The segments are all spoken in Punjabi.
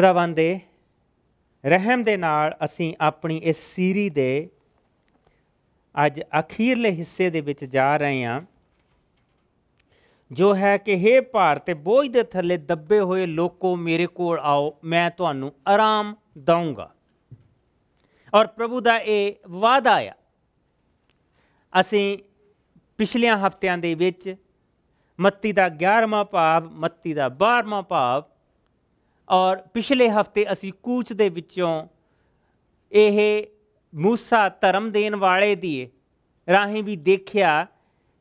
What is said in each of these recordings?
ਖੁਦਾਵੰਦ ਦੇ ਰਹਿਮ ਦੇ ਨਾਲ ਅਸੀਂ ਆਪਣੀ ਇਸ ਸੀਰੀ ਦੇ ਅੱਜ ਅਖੀਰਲੇ ਹਿੱਸੇ ਦੇ ਵਿੱਚ ਜਾ ਰਹੇ ਹਾਂ ਜੋ ਹੈ ਕਿ हे ਭਾਰਤ ਤੇ ਬੋਝ ਦੇ ਥੱਲੇ ਦੱਬੇ ਹੋਏ ਲੋਕੋ ਮੇਰੇ ਕੋਲ ਆਓ ਮੈਂ ਤੁਹਾਨੂੰ ਆਰਾਮ ਦਵਾਂਗਾ ਔਰ ਪ੍ਰਭੂ ਦਾ ਇਹ ਵਾਅਦਾ ਆ ਅਸੀਂ ਪਿਛਲੀਆਂ ਹਫ਼ਤਿਆਂ ਦੇ ਵਿੱਚ ਮੱਤੀ ਦਾ 11ਵਾਂ ਭਾਗ ਮੱਤੀ ਦਾ 12ਵਾਂ ਭਾਗ ਔਰ ਪਿਛਲੇ ਹਫਤੇ ਅਸੀਂ ਕੂਚ ਦੇ ਵਿੱਚੋਂ ਇਹ ਮੂਸਾ ਧਰਮ ਦੇਣ ਵਾਲੇ ਦੀ ਰਾਹੀਂ ਵੀ ਦੇਖਿਆ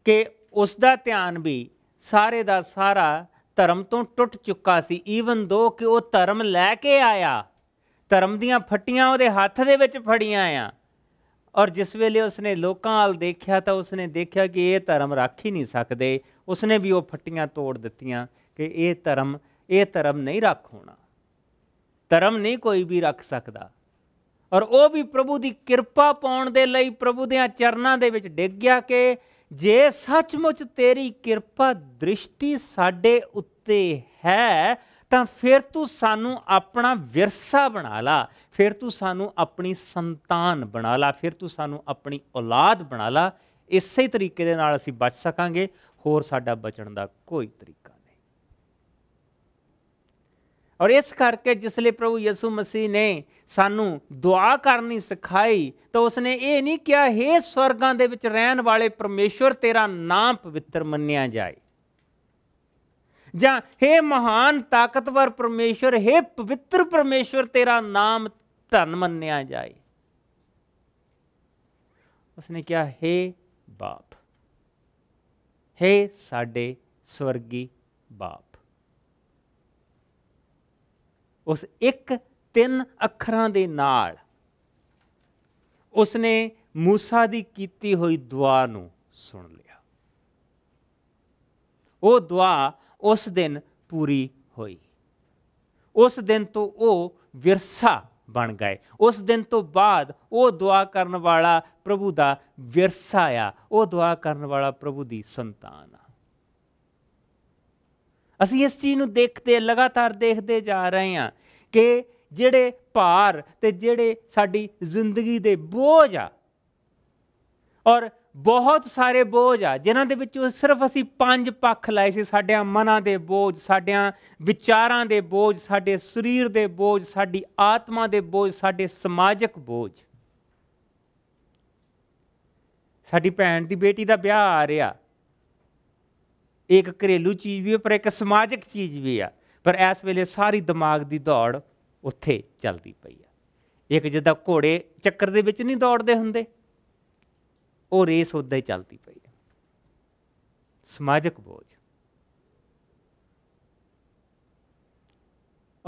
ਕਿ ਉਸ ਦਾ ਧਿਆਨ ਵੀ ਸਾਰੇ ਦਾ ਸਾਰਾ ਧਰਮ ਤੋਂ ਟੁੱਟ ਚੁੱਕਾ ਸੀ ਈਵਨ ਦੋ ਕਿ ਉਹ ਧਰਮ ਲੈ ਕੇ ਆਇਆ ਧਰਮ ਦੀਆਂ ਫੱਟੀਆਂ ਉਹਦੇ ਹੱਥ ਦੇ ਵਿੱਚ ਫੜੀਆਂ ਆ ਔਰ ਜਿਸ ਵੇਲੇ ਉਸਨੇ ਲੋਕਾਂ ਹਾਲ ਦੇਖਿਆ ਤਾਂ ਉਸਨੇ ਦੇਖਿਆ ਕਿ ਇਹ ਧਰਮ ਰੱਖ ਹੀ ਨਹੀਂ ਸਕਦੇ ਉਸਨੇ ਵੀ ਉਹ ਫੱਟੀਆਂ ਤੋੜ ਦਿੱਤੀਆਂ ਕਿ ਇਹ ਧਰਮ ਇਹ ਧਰਮ ਨਹੀਂ ਰੱਖ ਹੋਣਾ ਧਰਮ ਨਹੀਂ ਕੋਈ ਵੀ ਰੱਖ ਸਕਦਾ ਔਰ ਉਹ ਵੀ ਪ੍ਰਭੂ ਦੀ ਕਿਰਪਾ ਪਾਉਣ ਦੇ ਲਈ ਪ੍ਰਭੂ ਦੇ ਚਰਨਾਂ ਦੇ ਵਿੱਚ ਡਿੱਗ ਗਿਆ ਕਿ ਜੇ ਸੱਚਮੁੱਚ ਤੇਰੀ ਕਿਰਪਾ ਦ੍ਰਿਸ਼ਟੀ ਸਾਡੇ ਉੱਤੇ ਹੈ ਤਾਂ ਫਿਰ ਤੂੰ ਸਾਨੂੰ ਆਪਣਾ ਵਿਰਸਾ ਬਣਾ ਲਾ ਫਿਰ ਤੂੰ ਸਾਨੂੰ ਆਪਣੀ ਸੰਤਾਨ ਬਣਾ ਲਾ ਫਿਰ ਤੂੰ ਸਾਨੂੰ ਆਪਣੀ ਔਲਾਦ ਬਣਾ ਲਾ ਇਸੇ ਤਰੀਕੇ ਦੇ ਨਾਲ ਅਸੀਂ ਬਚ ਸਕਾਂਗੇ ਹੋਰ ਸਾਡਾ ਬਚਣ ਦਾ ਕੋਈ ਤਰੀਕਾ ਔਰ ਇਸ ਕਰਕੇ ਜਿਸ ਲਈ ਪ੍ਰਭੂ ਯਿਸੂ ਮਸੀਹ ਨੇ ਸਾਨੂੰ ਦੁਆ ਕਰਨੀ ਸਿਖਾਈ ਤਾਂ ਉਸਨੇ ਇਹ ਨਹੀਂ ਕਿਹਾ हे ਸਵਰਗਾਂ ਦੇ ਵਿੱਚ ਰਹਿਣ ਵਾਲੇ ਪਰਮੇਸ਼ਵਰ ਤੇਰਾ ਨਾਮ ਪਵਿੱਤਰ ਮੰਨਿਆ ਜਾਏ ਜਾਂ हे ਮਹਾਨ ਤਾਕਤਵਰ ਪਰਮੇਸ਼ਵਰ हे ਪਵਿੱਤਰ ਪਰਮੇਸ਼ਵਰ ਤੇਰਾ ਨਾਮ ਧਨ ਮੰਨਿਆ ਜਾਏ ਉਸਨੇ ਕਿਹਾ हे ਬਾਪ हे ਸਾਡੇ ਸਵਰਗੀ ਬਾਪ ਉਸ ਇੱਕ ਤਿੰਨ ਅੱਖਰਾਂ ਦੇ ਨਾਲ ਉਸਨੇ موسی ਦੀ ਕੀਤੀ ਹੋਈ ਦੁਆ ਨੂੰ ਸੁਣ ਲਿਆ ਉਹ ਦੁਆ ਉਸ ਦਿਨ ਪੂਰੀ ਹੋਈ ਉਸ ਦਿਨ ਤੋਂ ਉਹ ਵਿਰਸਾ ਬਣ ਗਏ ਉਸ ਦਿਨ ਤੋਂ ਬਾਅਦ ਉਹ ਦੁਆ ਕਰਨ ਵਾਲਾ ਪ੍ਰਭੂ ਦਾ ਵਿਰਸਾ ਆ ਉਹ ਦੁਆ ਕਰਨ ਵਾਲਾ ਪ੍ਰਭੂ ਦੀ ਸੰਤਾਨ ਆ ਅਸੀਂ ਇਸ ਚੀਜ਼ ਨੂੰ ਦੇਖਦੇ ਲਗਾਤਾਰ ਦੇਖਦੇ ਜਾ ਰਹੇ ਹਾਂ ਕਿ ਜਿਹੜੇ ਭਾਰ ਤੇ ਜਿਹੜੇ ਸਾਡੀ ਜ਼ਿੰਦਗੀ ਦੇ ਬੋਝ ਆ ਔਰ ਬਹੁਤ ਸਾਰੇ ਬੋਝ ਆ ਜਿਨ੍ਹਾਂ ਦੇ ਵਿੱਚੋਂ ਸਿਰਫ ਅਸੀਂ ਪੰਜ ਪੱਖ ਲਾਏ ਸੀ ਸਾਡਿਆਂ ਮਨਾਂ ਦੇ ਬੋਝ ਸਾਡਿਆਂ ਵਿਚਾਰਾਂ ਦੇ ਬੋਝ ਸਾਡੇ ਸਰੀਰ ਦੇ ਬੋਝ ਸਾਡੀ ਆਤਮਾ ਦੇ ਬੋਝ ਸਾਡੇ ਸਮਾਜਿਕ ਬੋਝ ਸਾਡੀ ਭੈਣ ਦੀ ਬੇਟੀ ਦਾ ਵਿਆਹ ਆ ਰਿਹਾ ਇੱਕ ਘਰੇਲੂ ਚੀਜ਼ ਵੀ ਪਰ ਇੱਕ ਸਮਾਜਿਕ ਚੀਜ਼ ਵੀ ਆ ਪਰ ਇਸ ਵੇਲੇ ਸਾਰੀ ਦਿਮਾਗ ਦੀ ਦੌੜ ਉੱਥੇ ਚੱਲਦੀ ਪਈ ਆ ਇੱਕ ਜਿੱਦਾਂ ਘੋੜੇ ਚੱਕਰ ਦੇ ਵਿੱਚ ਨਹੀਂ ਦੌੜਦੇ ਹੁੰਦੇ ਉਹ ਰੇਸ ਉੱਦਾਂ ਹੀ ਚੱਲਦੀ ਪਈ ਆ ਸਮਾਜਿਕ ਬੋਝ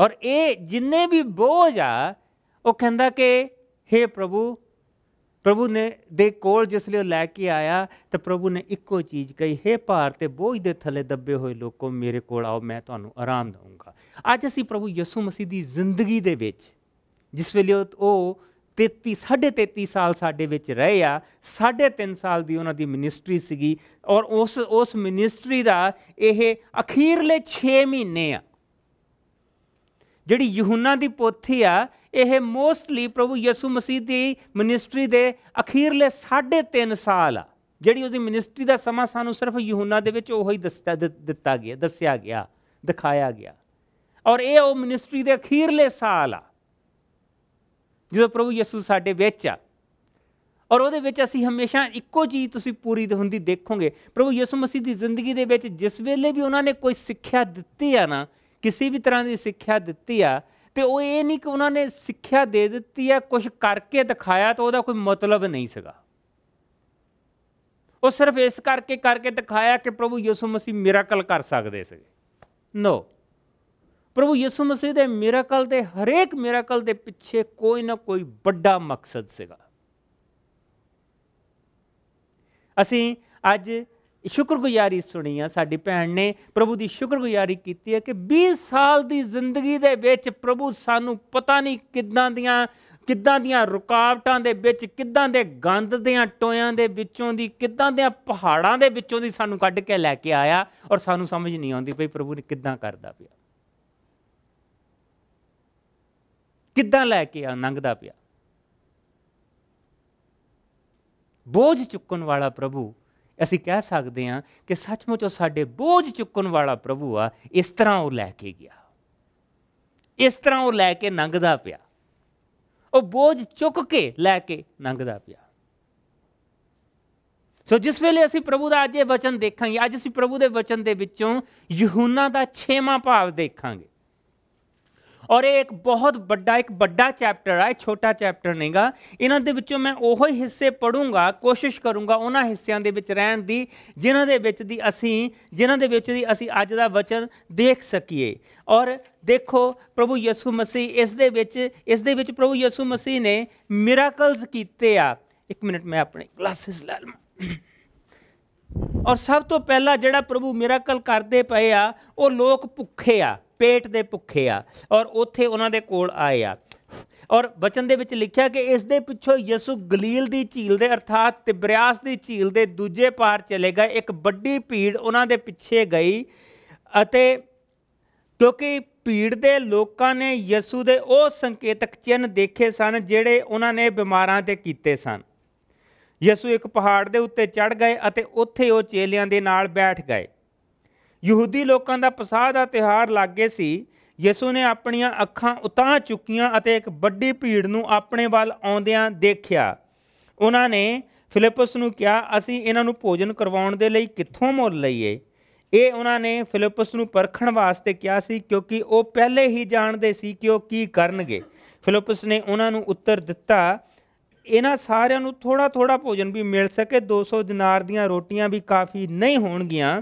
ਔਰ ਇਹ ਜਿੰਨੇ ਵੀ ਬੋਝ ਆ ਉਹ ਕਹਿੰਦਾ ਕਿ हे ਪ੍ਰਭੂ ਪ੍ਰਭੂ ਨੇ ਦੇ ਕੋਲ ਜਿਸ ਲਈ ਲੈ ਕੇ ਆਇਆ ਤਾਂ ਪ੍ਰਭੂ ਨੇ ਇੱਕੋ ਚੀਜ਼ ਕਹੀ ਹੈ ਭਾਰ ਤੇ ਬੋਝ ਦੇ ਥੱਲੇ ਦੱਬੇ ਹੋਏ ਲੋਕੋ ਮੇਰੇ ਕੋਲ ਆਓ ਮੈਂ ਤੁਹਾਨੂੰ ਆਰਾਮ ਦਵਾਂਗਾ ਅੱਜ ਅਸੀਂ ਪ੍ਰਭੂ ਯਿਸੂ ਮਸੀਹ ਦੀ ਜ਼ਿੰਦਗੀ ਦੇ ਵਿੱਚ ਜਿਸ ਵੇਲੇ ਉਹ 33 33 ਸਾਲ ਸਾਡੇ ਵਿੱਚ ਰਹੇ ਆ ਸਾਢੇ 3 ਸਾਲ ਦੀ ਉਹਨਾਂ ਦੀ ਮਿਨਿਸਟਰੀ ਸੀਗੀ ਔਰ ਉਸ ਉਸ ਮਿਨਿਸਟਰੀ ਦਾ ਇਹ ਅਖੀਰਲੇ 6 ਮਹੀਨੇ ਆ ਜਿਹੜੀ ਯਹੂਨਾ ਦੀ ਪੋਥੀ ਆ ਇਹ ਮੋਸਟਲੀ ਪ੍ਰਭੂ ਯਿਸੂ ਮਸੀਹ ਦੀ ਮਿਨਿਸਟਰੀ ਦੇ ਅਖੀਰਲੇ 3.5 ਸਾਲ ਆ ਜਿਹੜੀ ਉਹਦੀ ਮਿਨਿਸਟਰੀ ਦਾ ਸਮਾਂ ਸਾਨੂੰ ਸਿਰਫ ਯਹੂਨਾ ਦੇ ਵਿੱਚ ਉਹ ਹੀ ਦੱਸਿਆ ਦਿੱਤਾ ਗਿਆ ਦੱਸਿਆ ਗਿਆ ਦਿਖਾਇਆ ਗਿਆ ਔਰ ਇਹ ਉਹ ਮਿਨਿਸਟਰੀ ਦੇ ਅਖੀਰਲੇ ਸਾਲ ਆ ਜਦੋਂ ਪ੍ਰਭੂ ਯਿਸੂ ਸਾਡੇ ਵਿੱਚ ਆ ਔਰ ਉਹਦੇ ਵਿੱਚ ਅਸੀਂ ਹਮੇਸ਼ਾ ਇੱਕੋ ਚੀਜ਼ ਤੁਸੀਂ ਪੂਰੀ ਹੁੰਦੀ ਦੇਖੋਗੇ ਪ੍ਰਭੂ ਯਿਸੂ ਮਸੀਹ ਦੀ ਜ਼ਿੰਦਗੀ ਦੇ ਵਿੱਚ ਜਿਸ ਵੇਲੇ ਵੀ ਉਹਨਾਂ ਨੇ ਕੋਈ ਸਿੱਖਿਆ ਦਿੱਤੀ ਆ ਨਾ ਕਿਸੇ ਵੀ ਤਰ੍ਹਾਂ ਦੀ ਸਿੱਖਿਆ ਦਿੱਤੀ ਆ ਤੇ ਉਹ ਇਹ ਨਹੀਂ ਕਿ ਉਹਨਾਂ ਨੇ ਸਿੱਖਿਆ ਦੇ ਦਿੱਤੀ ਆ ਕੁਝ ਕਰਕੇ ਦਿਖਾਇਆ ਤਾਂ ਉਹਦਾ ਕੋਈ ਮਤਲਬ ਨਹੀਂ ਸੀਗਾ ਉਹ ਸਿਰਫ ਇਸ ਕਰਕੇ ਕਰਕੇ ਦਿਖਾਇਆ ਕਿ ਪ੍ਰਭੂ ਯਿਸੂ ਮਸੀਹ ਮਿਰਾਕਲ ਕਰ ਸਕਦੇ ਸੀਗੇ ਨੋ ਪ੍ਰਭੂ ਯਿਸੂ ਮਸੀਹ ਦੇ ਮਿਰਾਕਲ ਦੇ ਹਰੇਕ ਮਿਰਾਕਲ ਦੇ ਪਿੱਛੇ ਕੋਈ ਨਾ ਕੋਈ ਵੱਡਾ ਮਕਸਦ ਸੀਗਾ ਅਸੀਂ ਅੱਜ ਸ਼ੁਕਰਗੁਜ਼ਾਰੀ ਸੁਣੀ ਆ ਸਾਡੀ ਭੈਣ ਨੇ ਪ੍ਰਭੂ ਦੀ ਸ਼ੁਕਰਗੁਜ਼ਾਰੀ ਕੀਤੀ ਹੈ ਕਿ 20 ਸਾਲ ਦੀ ਜ਼ਿੰਦਗੀ ਦੇ ਵਿੱਚ ਪ੍ਰਭੂ ਸਾਨੂੰ ਪਤਾ ਨਹੀਂ ਕਿੱਦਾਂ ਦੀਆਂ ਕਿੱਦਾਂ ਦੀਆਂ ਰੁਕਾਵਟਾਂ ਦੇ ਵਿੱਚ ਕਿੱਦਾਂ ਦੇ ਗੰਦ ਦੇਆਂ ਟੋਇਆਂ ਦੇ ਵਿੱਚੋਂ ਦੀ ਕਿੱਦਾਂ ਦੇ ਪਹਾੜਾਂ ਦੇ ਵਿੱਚੋਂ ਦੀ ਸਾਨੂੰ ਕੱਢ ਕੇ ਲੈ ਕੇ ਆਇਆ ਔਰ ਸਾਨੂੰ ਸਮਝ ਨਹੀਂ ਆਉਂਦੀ ਭਈ ਪ੍ਰਭੂ ਨੇ ਕਿੱਦਾਂ ਕਰਦਾ ਪਿਆ ਕਿੱਦਾਂ ਲੈ ਕੇ ਆ ਨੰਗਦਾ ਪਿਆ ਬੋਝ ਚੁੱਕਣ ਵਾਲਾ ਪ੍ਰਭੂ ਅਸੀਂ ਕਹਿ ਸਕਦੇ ਹਾਂ ਕਿ ਸੱਚਮੁੱਚ ਉਹ ਸਾਡੇ ਬੋਝ ਚੁੱਕਣ ਵਾਲਾ ਪ੍ਰਭੂ ਆ ਇਸ ਤਰ੍ਹਾਂ ਉਹ ਲੈ ਕੇ ਗਿਆ ਇਸ ਤਰ੍ਹਾਂ ਉਹ ਲੈ ਕੇ ਨੰਗਦਾ ਪਿਆ ਉਹ ਬੋਝ ਚੁੱਕ ਕੇ ਲੈ ਕੇ ਨੰਗਦਾ ਪਿਆ ਸੋ ਜਿਸ ਵੇਲੇ ਅਸੀਂ ਪ੍ਰਭੂ ਦਾ ਅੱਜ ਇਹ ਵਚਨ ਦੇਖਾਂਗੇ ਅੱਜ ਅਸੀਂ ਪ੍ਰਭੂ ਦੇ ਵਚਨ ਦੇ ਵਿੱਚੋਂ ਯਹੂਨਾ ਦਾ 6ਵਾਂ ਭਾਵ ਦੇਖਾਂਗੇ ਔਰ ਇਹ ਇੱਕ ਬਹੁਤ ਵੱਡਾ ਇੱਕ ਵੱਡਾ ਚੈਪਟਰ ਆ ਛੋਟਾ ਚੈਪਟਰ ਨਹੀਂਗਾ ਇਹਨਾਂ ਦੇ ਵਿੱਚੋਂ ਮੈਂ ਉਹ ਹੀ ਹਿੱਸੇ ਪੜੂੰਗਾ ਕੋਸ਼ਿਸ਼ ਕਰੂੰਗਾ ਉਹਨਾਂ ਹਿੱਸਿਆਂ ਦੇ ਵਿੱਚ ਰਹਿਣ ਦੀ ਜਿਨ੍ਹਾਂ ਦੇ ਵਿੱਚ ਦੀ ਅਸੀਂ ਜਿਨ੍ਹਾਂ ਦੇ ਵਿੱਚ ਦੀ ਅਸੀਂ ਅੱਜ ਦਾ ਵਚਨ ਦੇਖ ਸਕੀਏ ਔਰ ਦੇਖੋ ਪ੍ਰਭੂ ਯਿਸੂ ਮਸੀਹ ਇਸ ਦੇ ਵਿੱਚ ਇਸ ਦੇ ਵਿੱਚ ਪ੍ਰਭੂ ਯਿਸੂ ਮਸੀਹ ਨੇ ਮਿਰੇਕਲਸ ਕੀਤੇ ਆ ਇੱਕ ਮਿੰਟ ਮੈਂ ਆਪਣੇ ਗਲਾਸਿਸ ਲੈ ਲਵਾਂ ਔਰ ਸਭ ਤੋਂ ਪਹਿਲਾ ਜਿਹੜਾ ਪ੍ਰਭੂ ਮਿਰੇਕਲ ਕਰਦੇ ਪਏ ਆ ਉਹ ਲੋਕ ਭੁੱਖੇ ਆ ਪੇਟ ਦੇ ਭੁੱਖੇ ਆ ਔਰ ਉੱਥੇ ਉਹਨਾਂ ਦੇ ਕੋਲ ਆਏ ਆ ਔਰ ਬਚਨ ਦੇ ਵਿੱਚ ਲਿਖਿਆ ਕਿ ਇਸ ਦੇ ਪਿੱਛੋਂ ਯਿਸੂ ਗਲੀਲ ਦੀ ਝੀਲ ਦੇ ਅਰਥਾਤ ਤਿਬਰਿਆਸ ਦੀ ਝੀਲ ਦੇ ਦੂਜੇ ਪਾਰ ਚਲੇ ਗਏ ਇੱਕ ਵੱਡੀ ਭੀੜ ਉਹਨਾਂ ਦੇ ਪਿੱਛੇ ਗਈ ਅਤੇ ਕਿਉਂਕਿ ਭੀੜ ਦੇ ਲੋਕਾਂ ਨੇ ਯਿਸੂ ਦੇ ਉਹ ਸੰਕੇਤਕ ਚਿੰਨ ਦੇਖੇ ਸਨ ਜਿਹੜੇ ਉਹਨਾਂ ਨੇ ਬਿਮਾਰਾਂ ਤੇ ਕੀਤੇ ਸਨ ਯਿਸੂ ਇੱਕ ਪਹਾੜ ਦੇ ਉੱਤੇ ਚੜ ਗਏ ਅਤੇ ਉੱਥੇ ਉਹ ਚੇਲਿਆਂ ਦੇ ਨਾਲ ਬੈਠ ਗਏ ਯਹੂਦੀ ਲੋਕਾਂ ਦਾ ਪਸਾਹ ਦਾ ਤਿਹਾਰ ਲੱਗੇ ਸੀ ਯਿਸੂ ਨੇ ਆਪਣੀਆਂ ਅੱਖਾਂ ਉਤਾਂ ਚੁੱਕੀਆਂ ਅਤੇ ਇੱਕ ਵੱਡੀ ਭੀੜ ਨੂੰ ਆਪਣੇ ਵੱਲ ਆਉਂਦਿਆਂ ਦੇਖਿਆ ਉਹਨਾਂ ਨੇ ਫਿਲਿਪਸ ਨੂੰ ਕਿਹਾ ਅਸੀਂ ਇਹਨਾਂ ਨੂੰ ਭੋਜਨ ਕਰਵਾਉਣ ਦੇ ਲਈ ਕਿੱਥੋਂ ਮੁੱਲ ਲਈਏ ਇਹ ਉਹਨਾਂ ਨੇ ਫਿਲਿਪਸ ਨੂੰ ਪਰਖਣ ਵਾਸਤੇ ਕਿਹਾ ਸੀ ਕਿਉਂਕਿ ਉਹ ਪਹਿਲੇ ਹੀ ਜਾਣਦੇ ਸੀ ਕਿ ਉਹ ਕੀ ਕਰਨਗੇ ਫਿਲਿਪਸ ਨੇ ਉਹਨਾਂ ਨੂੰ ਉੱਤਰ ਦਿੱਤਾ ਇਹਨਾਂ ਸਾਰਿਆਂ ਨੂੰ ਥੋੜਾ ਥੋੜਾ ਭੋਜਨ ਵੀ ਮਿਲ ਸਕੇ 200 ਦਿਨਾਰ ਦੀਆਂ ਰੋਟੀਆਂ ਵੀ ਕਾਫੀ ਨਹੀਂ ਹੋਣਗੀਆਂ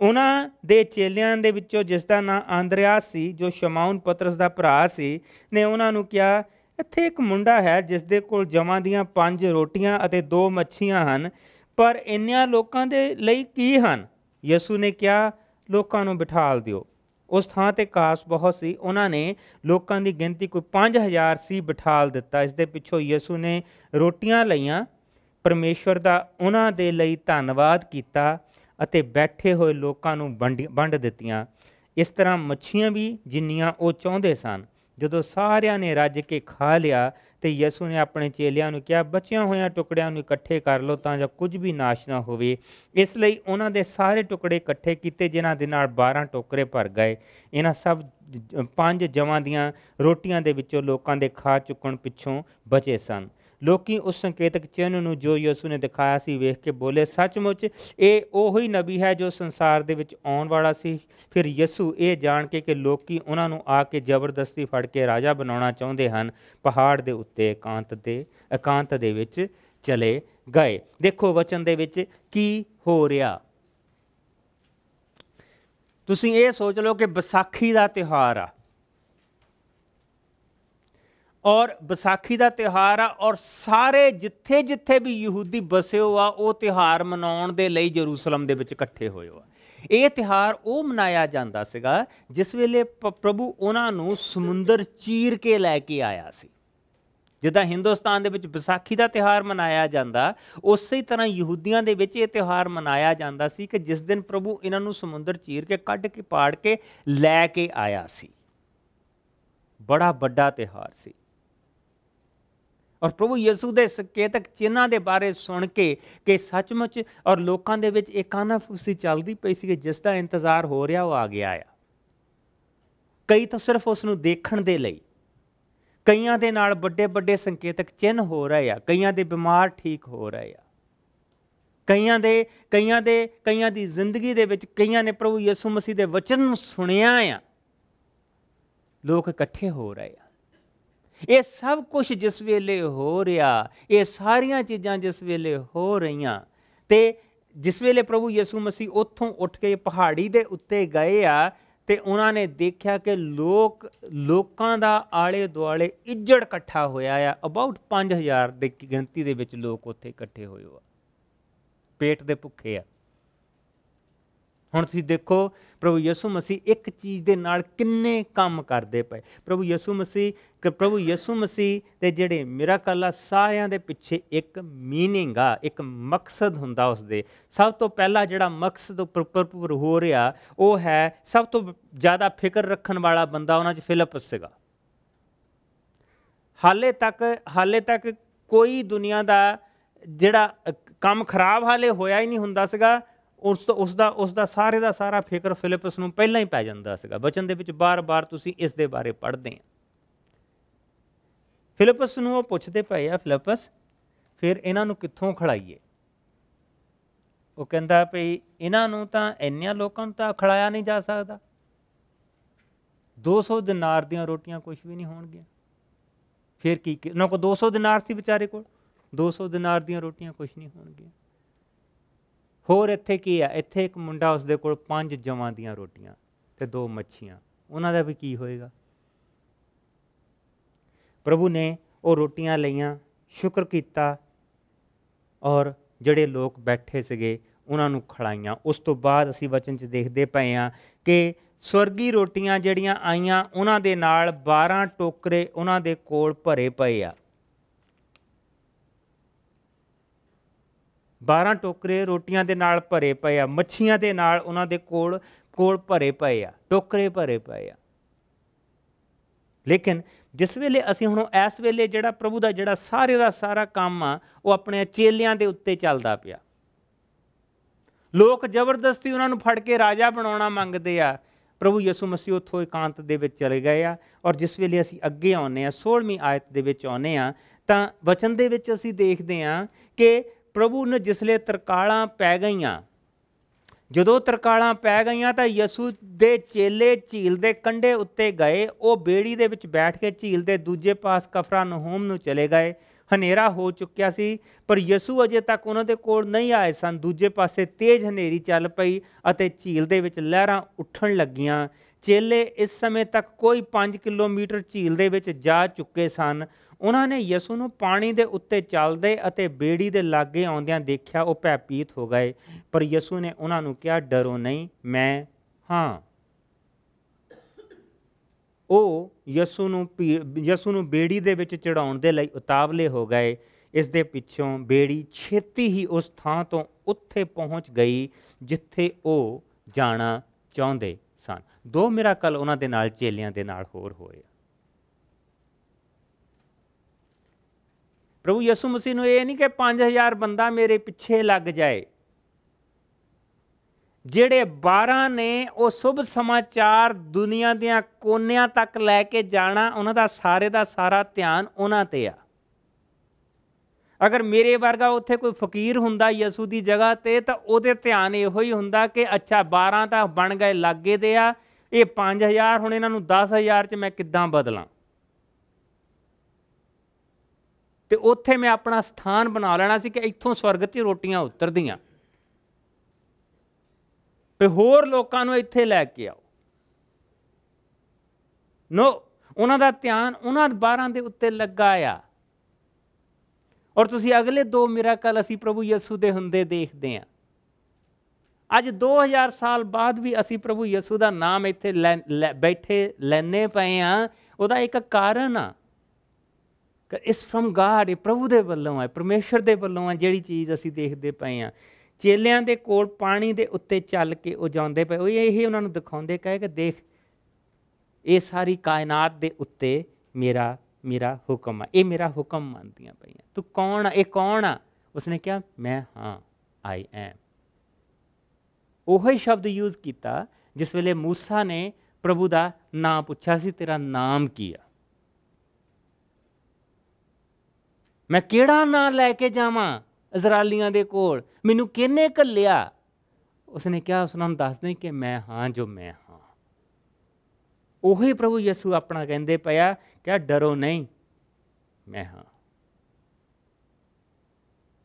ਉਹਨਾਂ ਦੇ ਚੇਲਿਆਂ ਦੇ ਵਿੱਚੋਂ ਜਿਸ ਦਾ ਨਾਂ ਆਂਦਰੀਆ ਸੀ ਜੋ ਸ਼ਮਾਉਨ ਪਤਰਸ ਦਾ ਭਰਾ ਸੀ ਨੇ ਉਹਨਾਂ ਨੂੰ ਕਿਹਾ ਇੱਥੇ ਇੱਕ ਮੁੰਡਾ ਹੈ ਜਿਸ ਦੇ ਕੋਲ ਜਮਾਂ ਦੀਆਂ ਪੰਜ ਰੋਟੀਆਂ ਅਤੇ ਦੋ ਮੱਛੀਆਂ ਹਨ ਪਰ ਇੰਨਿਆਂ ਲੋਕਾਂ ਦੇ ਲਈ ਕੀ ਹਨ ਯਿਸੂ ਨੇ ਕਿਹਾ ਲੋਕਾਂ ਨੂੰ ਬਿਠਾਲ ਦਿਓ ਉਸ ਥਾਂ ਤੇ ਕਾਸ ਬਹੁਤ ਸੀ ਉਹਨਾਂ ਨੇ ਲੋਕਾਂ ਦੀ ਗਿਣਤੀ ਕੋਈ 5000 ਸੀ ਬਿਠਾਲ ਦਿੱਤਾ ਇਸ ਦੇ ਪਿੱਛੋਂ ਯਿਸੂ ਨੇ ਰੋਟੀਆਂ ਲਈਆਂ ਪਰਮੇਸ਼ਵਰ ਦਾ ਉਹਨਾਂ ਦੇ ਲਈ ਧੰਨਵਾਦ ਕੀਤਾ ਅਤੇ ਬੈਠੇ ਹੋਏ ਲੋਕਾਂ ਨੂੰ ਵੰਡ ਦਿੱਤੀਆਂ ਇਸ ਤਰ੍ਹਾਂ ਮੱਛੀਆਂ ਵੀ ਜਿੰਨੀਆਂ ਉਹ ਚਾਹੁੰਦੇ ਸਨ ਜਦੋਂ ਸਾਰਿਆਂ ਨੇ ਰੱਜ ਕੇ ਖਾ ਲਿਆ ਤੇ ਯਿਸੂ ਨੇ ਆਪਣੇ ਚੇਲਿਆਂ ਨੂੰ ਕਿਹਾ ਬਚਿਆਂ ਹੋਇਆਂ ਟੁਕੜਿਆਂ ਨੂੰ ਇਕੱਠੇ ਕਰ ਲਓ ਤਾਂ ਜੋ ਕੁਝ ਵੀ ਨਾਸ਼ ਨਾ ਹੋਵੇ ਇਸ ਲਈ ਉਹਨਾਂ ਦੇ ਸਾਰੇ ਟੁਕੜੇ ਇਕੱਠੇ ਕੀਤੇ ਜਿਨ੍ਹਾਂ ਦੇ ਨਾਲ 12 ਟੋਕਰੇ ਭਰ ਗਏ ਇਹਨਾਂ ਸਭ ਪੰਜ ਜਵਾਂ ਦੀਆਂ ਰੋਟੀਆਂ ਦੇ ਵਿੱਚੋਂ ਲੋਕਾਂ ਦੇ ਖਾ ਚੁੱਕਣ ਪਿੱਛੋਂ ਬਚੇ ਸਨ ਲੋਕੀ ਉਸ ਸੰਕੇਤਕ ਚਿੰਨ ਨੂੰ ਜੋ ਯਿਸੂ ਨੇ ਦਿਖਾਇਆ ਸੀ ਵੇਖ ਕੇ ਬੋਲੇ ਸੱਚਮੁੱਚ ਇਹ ਉਹੀ ਨਬੀ ਹੈ ਜੋ ਸੰਸਾਰ ਦੇ ਵਿੱਚ ਆਉਣ ਵਾਲਾ ਸੀ ਫਿਰ ਯਿਸੂ ਇਹ ਜਾਣ ਕੇ ਕਿ ਲੋਕੀ ਉਹਨਾਂ ਨੂੰ ਆ ਕੇ ਜ਼ਬਰਦਸਤੀ ਫੜ ਕੇ ਰਾਜਾ ਬਣਾਉਣਾ ਚਾਹੁੰਦੇ ਹਨ ਪਹਾੜ ਦੇ ਉੱਤੇ ਇਕਾਂਤ ਦੇ ਇਕਾਂਤ ਦੇ ਵਿੱਚ ਚਲੇ ਗਏ ਦੇਖੋ ਵਚਨ ਦੇ ਵਿੱਚ ਕੀ ਹੋ ਰਿਹਾ ਤੁਸੀਂ ਇਹ ਸੋਚ ਲਓ ਕਿ ਵਿਸਾਖੀ ਦਾ ਤਿਹਾਰ ਆ ਔਰ ਵਿਸਾਖੀ ਦਾ ਤਿਹਾਰ ਆ ਔਰ ਸਾਰੇ ਜਿੱਥੇ ਜਿੱਥੇ ਵੀ ਯਹੂਦੀ ਬਸੇ ਹੋ ਆ ਉਹ ਤਿਹਾਰ ਮਨਾਉਣ ਦੇ ਲਈ ਜਰੂਸਲਮ ਦੇ ਵਿੱਚ ਇਕੱਠੇ ਹੋਏ ਹੋ ਇਹ ਤਿਹਾਰ ਉਹ ਮਨਾਇਆ ਜਾਂਦਾ ਸੀਗਾ ਜਿਸ ਵੇਲੇ ਪ੍ਰਭੂ ਉਹਨਾਂ ਨੂੰ ਸਮੁੰਦਰ ਚੀਰ ਕੇ ਲੈ ਕੇ ਆਇਆ ਸੀ ਜਿੱਦਾਂ ਹਿੰਦੁਸਤਾਨ ਦੇ ਵਿੱਚ ਵਿਸਾਖੀ ਦਾ ਤਿਹਾਰ ਮਨਾਇਆ ਜਾਂਦਾ ਉਸੇ ਤਰ੍ਹਾਂ ਯਹੂਦੀਆਂ ਦੇ ਵਿੱਚ ਇਹ ਤਿਹਾਰ ਮਨਾਇਆ ਜਾਂਦਾ ਸੀ ਕਿ ਜਿਸ ਦਿਨ ਪ੍ਰਭੂ ਇਹਨਾਂ ਨੂੰ ਸਮੁੰਦਰ ਚੀਰ ਕੇ ਕੱਢ ਕੇ ਪਾੜ ਕੇ ਲੈ ਕੇ ਆਇਆ ਸੀ ਬੜਾ ਵੱਡਾ ਤਿਹਾਰ ਸੀ ਔਰ ਪ੍ਰਭੂ ਯਿਸੂ ਦੇ ਸੰਕੇਤਕ ਚਿੰਨਾਂ ਦੇ ਬਾਰੇ ਸੁਣ ਕੇ ਕਿ ਸੱਚਮੁੱਚ ਔਰ ਲੋਕਾਂ ਦੇ ਵਿੱਚ ਇੱਕ ਫੁਸੀ ਚੱਲਦੀ ਪਈ ਸੀ ਕਿ ਜਿਸ ਦਾ ਇੰਤਜ਼ਾਰ ਹੋ ਰਿਹਾ ਉਹ ਆ ਗਿਆ ਆ ਕਈ ਤਾਂ ਸਿਰਫ ਉਸ ਨੂੰ ਦੇਖਣ ਦੇ ਲਈ ਕਈਆਂ ਦੇ ਨਾਲ ਵੱਡੇ ਵੱਡੇ ਸੰਕੇਤਕ ਚਿੰਨ ਹੋ ਰਹੇ ਆ ਕਈਆਂ ਦੇ ਬਿਮਾਰ ਠੀਕ ਹੋ ਰਹੇ ਆ ਕਈਆਂ ਦੇ ਕਈਆਂ ਦੇ ਕਈਆਂ ਦੀ ਜ਼ਿੰਦਗੀ ਦੇ ਵਿੱਚ ਕਈਆਂ ਨੇ ਪ੍ਰਭੂ ਯਿਸੂ ਮਸੀਹ ਦੇ ਵਚਨ ਨੂੰ ਸੁਣਿਆ ਆ ਲੋਕ ਇਕੱਠੇ ਹੋ ਰਹੇ ਆ ਇਹ ਸਭ ਕੁਝ ਜਿਸ ਵੇਲੇ ਹੋ ਰਿਹਾ ਇਹ ਸਾਰੀਆਂ ਚੀਜ਼ਾਂ ਜਿਸ ਵੇਲੇ ਹੋ ਰਹੀਆਂ ਤੇ ਜਿਸ ਵੇਲੇ ਪ੍ਰਭੂ ਯਿਸੂ ਮਸੀਹ ਉੱਥੋਂ ਉੱਠ ਕੇ ਪਹਾੜੀ ਦੇ ਉੱਤੇ ਗਏ ਆ ਤੇ ਉਹਨਾਂ ਨੇ ਦੇਖਿਆ ਕਿ ਲੋਕ ਲੋਕਾਂ ਦਾ ਆਲੇ ਦੁਆਲੇ ਇੱਜੜ ਇਕੱਠਾ ਹੋਇਆ ਆ ਅਬਾਊਟ 5000 ਦੇ ਗਿਣਤੀ ਦੇ ਵਿੱਚ ਲੋਕ ਉੱਥੇ ਇਕੱਠੇ ਹੋਏ ਆ ਪੇਟ ਦੇ ਭੁੱਖੇ ਆ ਹੁਣ ਤੁਸੀਂ ਦੇਖੋ ਪ੍ਰਭੂ ਯਿਸੂ ਮਸੀਹ ਇੱਕ ਚੀਜ਼ ਦੇ ਨਾਲ ਕਿੰਨੇ ਕੰਮ ਕਰਦੇ ਪਏ ਪ੍ਰਭੂ ਯਿਸੂ ਮਸੀਹ ਕਿ ਪ੍ਰਭੂ ਯਿਸੂ ਮਸੀਹ ਤੇ ਜਿਹੜੇ ਮਿਰਾਕਲ ਸਾਰਿਆਂ ਦੇ ਪਿੱਛੇ ਇੱਕ ਮੀਨਿੰਗ ਆ ਇੱਕ ਮਕਸਦ ਹੁੰਦਾ ਉਸ ਦੇ ਸਭ ਤੋਂ ਪਹਿਲਾ ਜਿਹੜਾ ਮਕਸਦ ਉੱਪਰ ਹੋ ਰਿਹਾ ਉਹ ਹੈ ਸਭ ਤੋਂ ਜ਼ਿਆਦਾ ਫਿਕਰ ਰੱਖਣ ਵਾਲਾ ਬੰਦਾ ਉਹਨਾਂ 'ਚ ਫਿਲਪਸ ਸੀਗਾ ਹਾਲੇ ਤੱਕ ਹਾਲੇ ਤੱਕ ਕੋਈ ਦੁਨੀਆ ਦਾ ਜਿਹੜਾ ਕੰਮ ਖਰਾਬ ਹਾਲੇ ਹੋਇਆ ਹੀ ਨਹੀਂ ਹੁੰਦਾ ਸੀਗਾ ਉਸ ਦਾ ਉਸ ਦਾ ਉਸ ਦਾ ਸਾਰੇ ਦਾ ਸਾਰਾ ਫਿਕਰ ਫਿਲਿਪਸ ਨੂੰ ਪਹਿਲਾਂ ਹੀ ਪੈ ਜਾਂਦਾ ਸੀਗਾ ਬਚਨ ਦੇ ਵਿੱਚ ਬਾਰ-ਬਾਰ ਤੁਸੀਂ ਇਸ ਦੇ ਬਾਰੇ ਪੜ੍ਹਦੇ ਆ ਫਿਲਿਪਸ ਨੂੰ ਉਹ ਪੁੱਛਦੇ ਪਏ ਆ ਫਿਲਿਪਸ ਫਿਰ ਇਹਨਾਂ ਨੂੰ ਕਿੱਥੋਂ ਖੜਾਈਏ ਉਹ ਕਹਿੰਦਾ ਭਈ ਇਹਨਾਂ ਨੂੰ ਤਾਂ ਇੰਨਿਆਂ ਲੋਕਾਂ ਨੂੰ ਤਾਂ ਖੜਾਇਆ ਨਹੀਂ ਜਾ ਸਕਦਾ 200 ਦਿਨਾਰ ਦੀਆਂ ਰੋਟੀਆਂ ਕੁਝ ਵੀ ਨਹੀਂ ਹੋਣਗੀਆਂ ਫਿਰ ਕੀ ਉਹਨਾਂ ਕੋਲ 200 ਦਿਨਾਰ ਸੀ ਵਿਚਾਰੇ ਕੋਲ 200 ਦਿਨਾਰ ਦੀਆਂ ਰੋਟੀਆਂ ਕੁਝ ਨਹੀਂ ਹੋਣਗੀਆਂ ਹੋਰ ਇੱਥੇ ਕੀ ਆ ਇੱਥੇ ਇੱਕ ਮੁੰਡਾ ਉਸਦੇ ਕੋਲ ਪੰਜ ਜਵਾਂ ਦੀਆਂ ਰੋਟੀਆਂ ਤੇ ਦੋ ਮੱਛੀਆਂ ਉਹਨਾਂ ਦਾ ਵੀ ਕੀ ਹੋਏਗਾ ਪ੍ਰਭੂ ਨੇ ਉਹ ਰੋਟੀਆਂ ਲਈਆਂ ਸ਼ੁਕਰ ਕੀਤਾ ਔਰ ਜਿਹੜੇ ਲੋਕ ਬੈਠੇ ਸੀਗੇ ਉਹਨਾਂ ਨੂੰ ਖੜਾਈਆਂ ਉਸ ਤੋਂ ਬਾਅਦ ਅਸੀਂ ਵਚਨ 'ਚ ਦੇਖਦੇ ਪਏ ਆ ਕਿ ਸਵਰਗੀ ਰੋਟੀਆਂ ਜਿਹੜੀਆਂ ਆਈਆਂ ਉਹਨਾਂ ਦੇ ਨਾਲ 12 ਟੋਕਰੇ ਉਹਨਾਂ ਦੇ ਕੋਲ ਭਰੇ ਪਏ ਆ 12 ਟੋਕਰੇ ਰੋਟੀਆਂ ਦੇ ਨਾਲ ਭਰੇ ਪਏ ਆ ਮੱਛੀਆਂ ਦੇ ਨਾਲ ਉਹਨਾਂ ਦੇ ਕੋਲ ਕੋਲ ਭਰੇ ਪਏ ਆ ਟੋਕਰੇ ਭਰੇ ਪਏ ਆ ਲੇਕਿਨ ਜਿਸ ਵੇਲੇ ਅਸੀਂ ਹੁਣ ਇਸ ਵੇਲੇ ਜਿਹੜਾ ਪ੍ਰਭੂ ਦਾ ਜਿਹੜਾ ਸਾਰੇ ਦਾ ਸਾਰਾ ਕੰਮ ਆ ਉਹ ਆਪਣੇ ਚੇਲਿਆਂ ਦੇ ਉੱਤੇ ਚੱਲਦਾ ਪਿਆ ਲੋਕ ਜ਼ਬਰਦਸਤੀ ਉਹਨਾਂ ਨੂੰ ਫੜ ਕੇ ਰਾਜਾ ਬਣਾਉਣਾ ਮੰਗਦੇ ਆ ਪ੍ਰਭੂ ਯਿਸੂ ਮਸੀਹ ਉਥੋਂ ਇਕਾਂਤ ਦੇ ਵਿੱਚ ਚਲੇ ਗਏ ਆ ਔਰ ਜਿਸ ਵੇਲੇ ਅਸੀਂ ਅੱਗੇ ਆਉਨੇ ਆ 16ਵੀਂ ਆਇਤ ਦੇ ਵਿੱਚ ਆਉਨੇ ਆ ਤਾਂ ਵਚਨ ਦੇ ਵਿੱਚ ਅਸੀਂ ਦੇਖਦੇ ਆ ਕਿ ਪ੍ਰਭੂ ਨੇ ਜਿਸਲੇ ਤਰਕਾਲਾਂ ਪੈ ਗਈਆਂ ਜਦੋਂ ਤਰਕਾਲਾਂ ਪੈ ਗਈਆਂ ਤਾਂ ਯਸੂ ਦੇ ਚੇਲੇ ਝੀਲ ਦੇ ਕੰਢੇ ਉੱਤੇ ਗਏ ਉਹ ਬੇੜੀ ਦੇ ਵਿੱਚ ਬੈਠ ਕੇ ਝੀਲ ਦੇ ਦੂਜੇ ਪਾਸ ਕਫਰਾ ਨਹੂਮ ਨੂੰ ਚਲੇ ਗਏ ਹਨੇਰਾ ਹੋ ਚੁੱਕਿਆ ਸੀ ਪਰ ਯਸੂ ਅਜੇ ਤੱਕ ਉਹਨਾਂ ਦੇ ਕੋਲ ਨਹੀਂ ਆਏ ਸਨ ਦੂਜੇ ਪਾਸੇ ਤੇਜ਼ ਹਨੇਰੀ ਚੱਲ ਪਈ ਅਤੇ ਝੀਲ ਦੇ ਵਿੱਚ ਲਹਿਰਾਂ ਉੱਠਣ ਲੱਗੀਆਂ ਚੇਲੇ ਇਸ ਸਮੇਂ ਤੱਕ ਕੋਈ 5 ਕਿਲੋਮੀਟਰ ਝੀਲ ਦੇ ਵਿੱਚ ਜਾ ਚੁੱਕੇ ਸਨ ਉਹਨਾਂ ਨੇ ਯਿਸੂ ਨੂੰ ਪਾਣੀ ਦੇ ਉੱਤੇ ਚੱਲਦੇ ਅਤੇ ਬੇੜੀ ਦੇ ਲਾਗੇ ਆਉਂਦਿਆਂ ਦੇਖਿਆ ਉਹ ਭੈਪੀਤ ਹੋ ਗਏ ਪਰ ਯਿਸੂ ਨੇ ਉਹਨਾਂ ਨੂੰ ਕਿਹਾ ਡਰੋ ਨਹੀਂ ਮੈਂ ਹਾਂ ਉਹ ਯਿਸੂ ਨੂੰ ਯਿਸੂ ਨੂੰ ਬੇੜੀ ਦੇ ਵਿੱਚ ਚੜਾਉਣ ਦੇ ਲਈ ਉਤਾਵਲੇ ਹੋ ਗਏ ਇਸ ਦੇ ਪਿੱਛੋਂ ਬੇੜੀ ਛੇਤੀ ਹੀ ਉਸ ਥਾਂ ਤੋਂ ਉੱਥੇ ਪਹੁੰਚ ਗਈ ਜਿੱਥੇ ਉਹ ਜਾਣਾ ਚਾਹੁੰਦੇ ਸਨ ਦੋ ਮਿਰਾਕਲ ਉਹਨਾਂ ਦੇ ਨਾਲ ਚੇਲਿਆਂ ਦੇ ਨਾਲ ਹੋਰ ਹੋਏ ਪ੍ਰਭੂ ਯਿਸੂ ਮਸੀਹ ਨੂੰ ਇਹ ਨਹੀਂ ਕਿ 5000 ਬੰਦਾ ਮੇਰੇ ਪਿੱਛੇ ਲੱਗ ਜਾਏ ਜਿਹੜੇ 12 ਨੇ ਉਹ ਸ਼ੁਭ ਸਮਾਚਾਰ ਦੁਨੀਆ ਦੀਆਂ ਕੋਨਿਆਂ ਤੱਕ ਲੈ ਕੇ ਜਾਣਾ ਉਹਨਾਂ ਦਾ ਸਾਰੇ ਦਾ ਸਾਰਾ ਧਿਆਨ ਉਹਨਾਂ ਤੇ ਆ ਅਗਰ ਮੇਰੇ ਵਰਗਾ ਉੱਥੇ ਕੋਈ ਫਕੀਰ ਹੁੰਦਾ ਯਸੂ ਦੀ ਜਗ੍ਹਾ ਤੇ ਤਾਂ ਉਹਦੇ ਧਿਆਨ ਇਹੋ ਹੀ ਹੁੰਦਾ ਕਿ ਅੱਛਾ 12 ਤਾਂ ਬਣ ਗਏ ਲੱਗੇ ਦੇ ਆ ਇਹ 5000 ਹੁਣ ਇਹਨਾਂ ਨੂੰ 10000 ਚ ਮੈਂ ਕਿੱਦਾਂ ਬਦਲਾਂ ਤੇ ਉੱਥੇ ਮੈਂ ਆਪਣਾ ਸਥਾਨ ਬਣਾ ਲੈਣਾ ਸੀ ਕਿ ਇੱਥੋਂ ਸਵਰਗ ਤੇ ਰੋਟੀਆਂ ਉਤਰਦੀਆਂ ਤੇ ਹੋਰ ਲੋਕਾਂ ਨੂੰ ਇੱਥੇ ਲੈ ਕੇ ਆਓ ਨੋ ਉਹਨਾਂ ਦਾ ਧਿਆਨ ਉਹਨਾਂ 12 ਦੇ ਉੱਤੇ ਲੱਗਾ ਆ ਔਰ ਤੁਸੀਂ ਅਗਲੇ ਦੋ ਮਿਰਾਕਲ ਅਸੀਂ ਪ੍ਰਭੂ ਯਿਸੂ ਦੇ ਹੁੰਦੇ ਦੇਖਦੇ ਆ ਅੱਜ 2000 ਸਾਲ ਬਾਅਦ ਵੀ ਅਸੀਂ ਪ੍ਰਭੂ ਯਿਸੂ ਦਾ ਨਾਮ ਇੱਥੇ ਬੈਠੇ ਲੈਨੇ ਪਏ ਆ ਉਹਦਾ ਇੱਕ ਕਾਰਨ ਆ ਇਸ ਫਰਮ ਗਾਡ ਇਹ ਪ੍ਰਭੂ ਦੇ ਵੱਲੋਂ ਹੈ ਪਰਮੇਸ਼ਰ ਦੇ ਵੱਲੋਂ ਹੈ ਜਿਹੜੀ ਚੀਜ਼ ਅਸੀਂ ਦੇਖਦੇ ਪਏ ਆ ਚੇਲਿਆਂ ਦੇ ਕੋਲ ਪਾਣੀ ਦੇ ਉੱਤੇ ਚੱਲ ਕੇ ਉਹ ਜਾਂਦੇ ਪਏ ਉਹ ਇਹ ਉਹਨਾਂ ਨੂੰ ਦਿਖਾਉਂਦੇ ਕਹੇ ਕਿ ਦੇਖ ਇਹ ਸਾਰੀ ਕਾਇਨਾਤ ਦੇ ਉੱਤੇ ਮੇਰਾ ਮੇਰਾ ਹੁਕਮ ਆ ਇਹ ਮੇਰਾ ਹੁਕਮ ਮੰਨਦੀਆਂ ਪਈਆਂ ਤੂੰ ਕੌਣ ਆ ਇਹ ਕੌਣ ਆ ਉਸਨੇ ਕਿਹਾ ਮੈਂ ਹਾਂ ਆਈ ਐਮ ਉਹ ਹੀ ਸ਼ਬਦ ਯੂਜ਼ ਕੀਤਾ ਜਿਸ ਵੇਲੇ موسی ਨੇ ਪ੍ਰਭੂ ਦਾ ਨਾਮ ਪੁੱਛਿਆ ਸੀ ਤੇਰਾ ਨਾਮ ਕੀ ਆ ਮੈਂ ਕਿਹੜਾ ਨਾਂ ਲੈ ਕੇ ਜਾਵਾਂ ਇਜ਼ਰਾਈਲੀਆਂ ਦੇ ਕੋਲ ਮੈਨੂੰ ਕਿਹਨੇ ਕੱਲਿਆ ਉਸਨੇ ਕਿਹਾ ਉਸ ਨੂੰ ਦੱਸ ਦੇ ਕਿ ਮੈਂ ਹਾਂ ਜੋ ਮੈਂ ਹਾਂ ਉਹੀ ਪ੍ਰਭੂ ਯਿਸੂ ਆਪਣਾ ਕਹਿੰਦੇ ਪਿਆ ਕਿ ਡਰੋ ਨਹੀਂ ਮੈਂ ਹਾਂ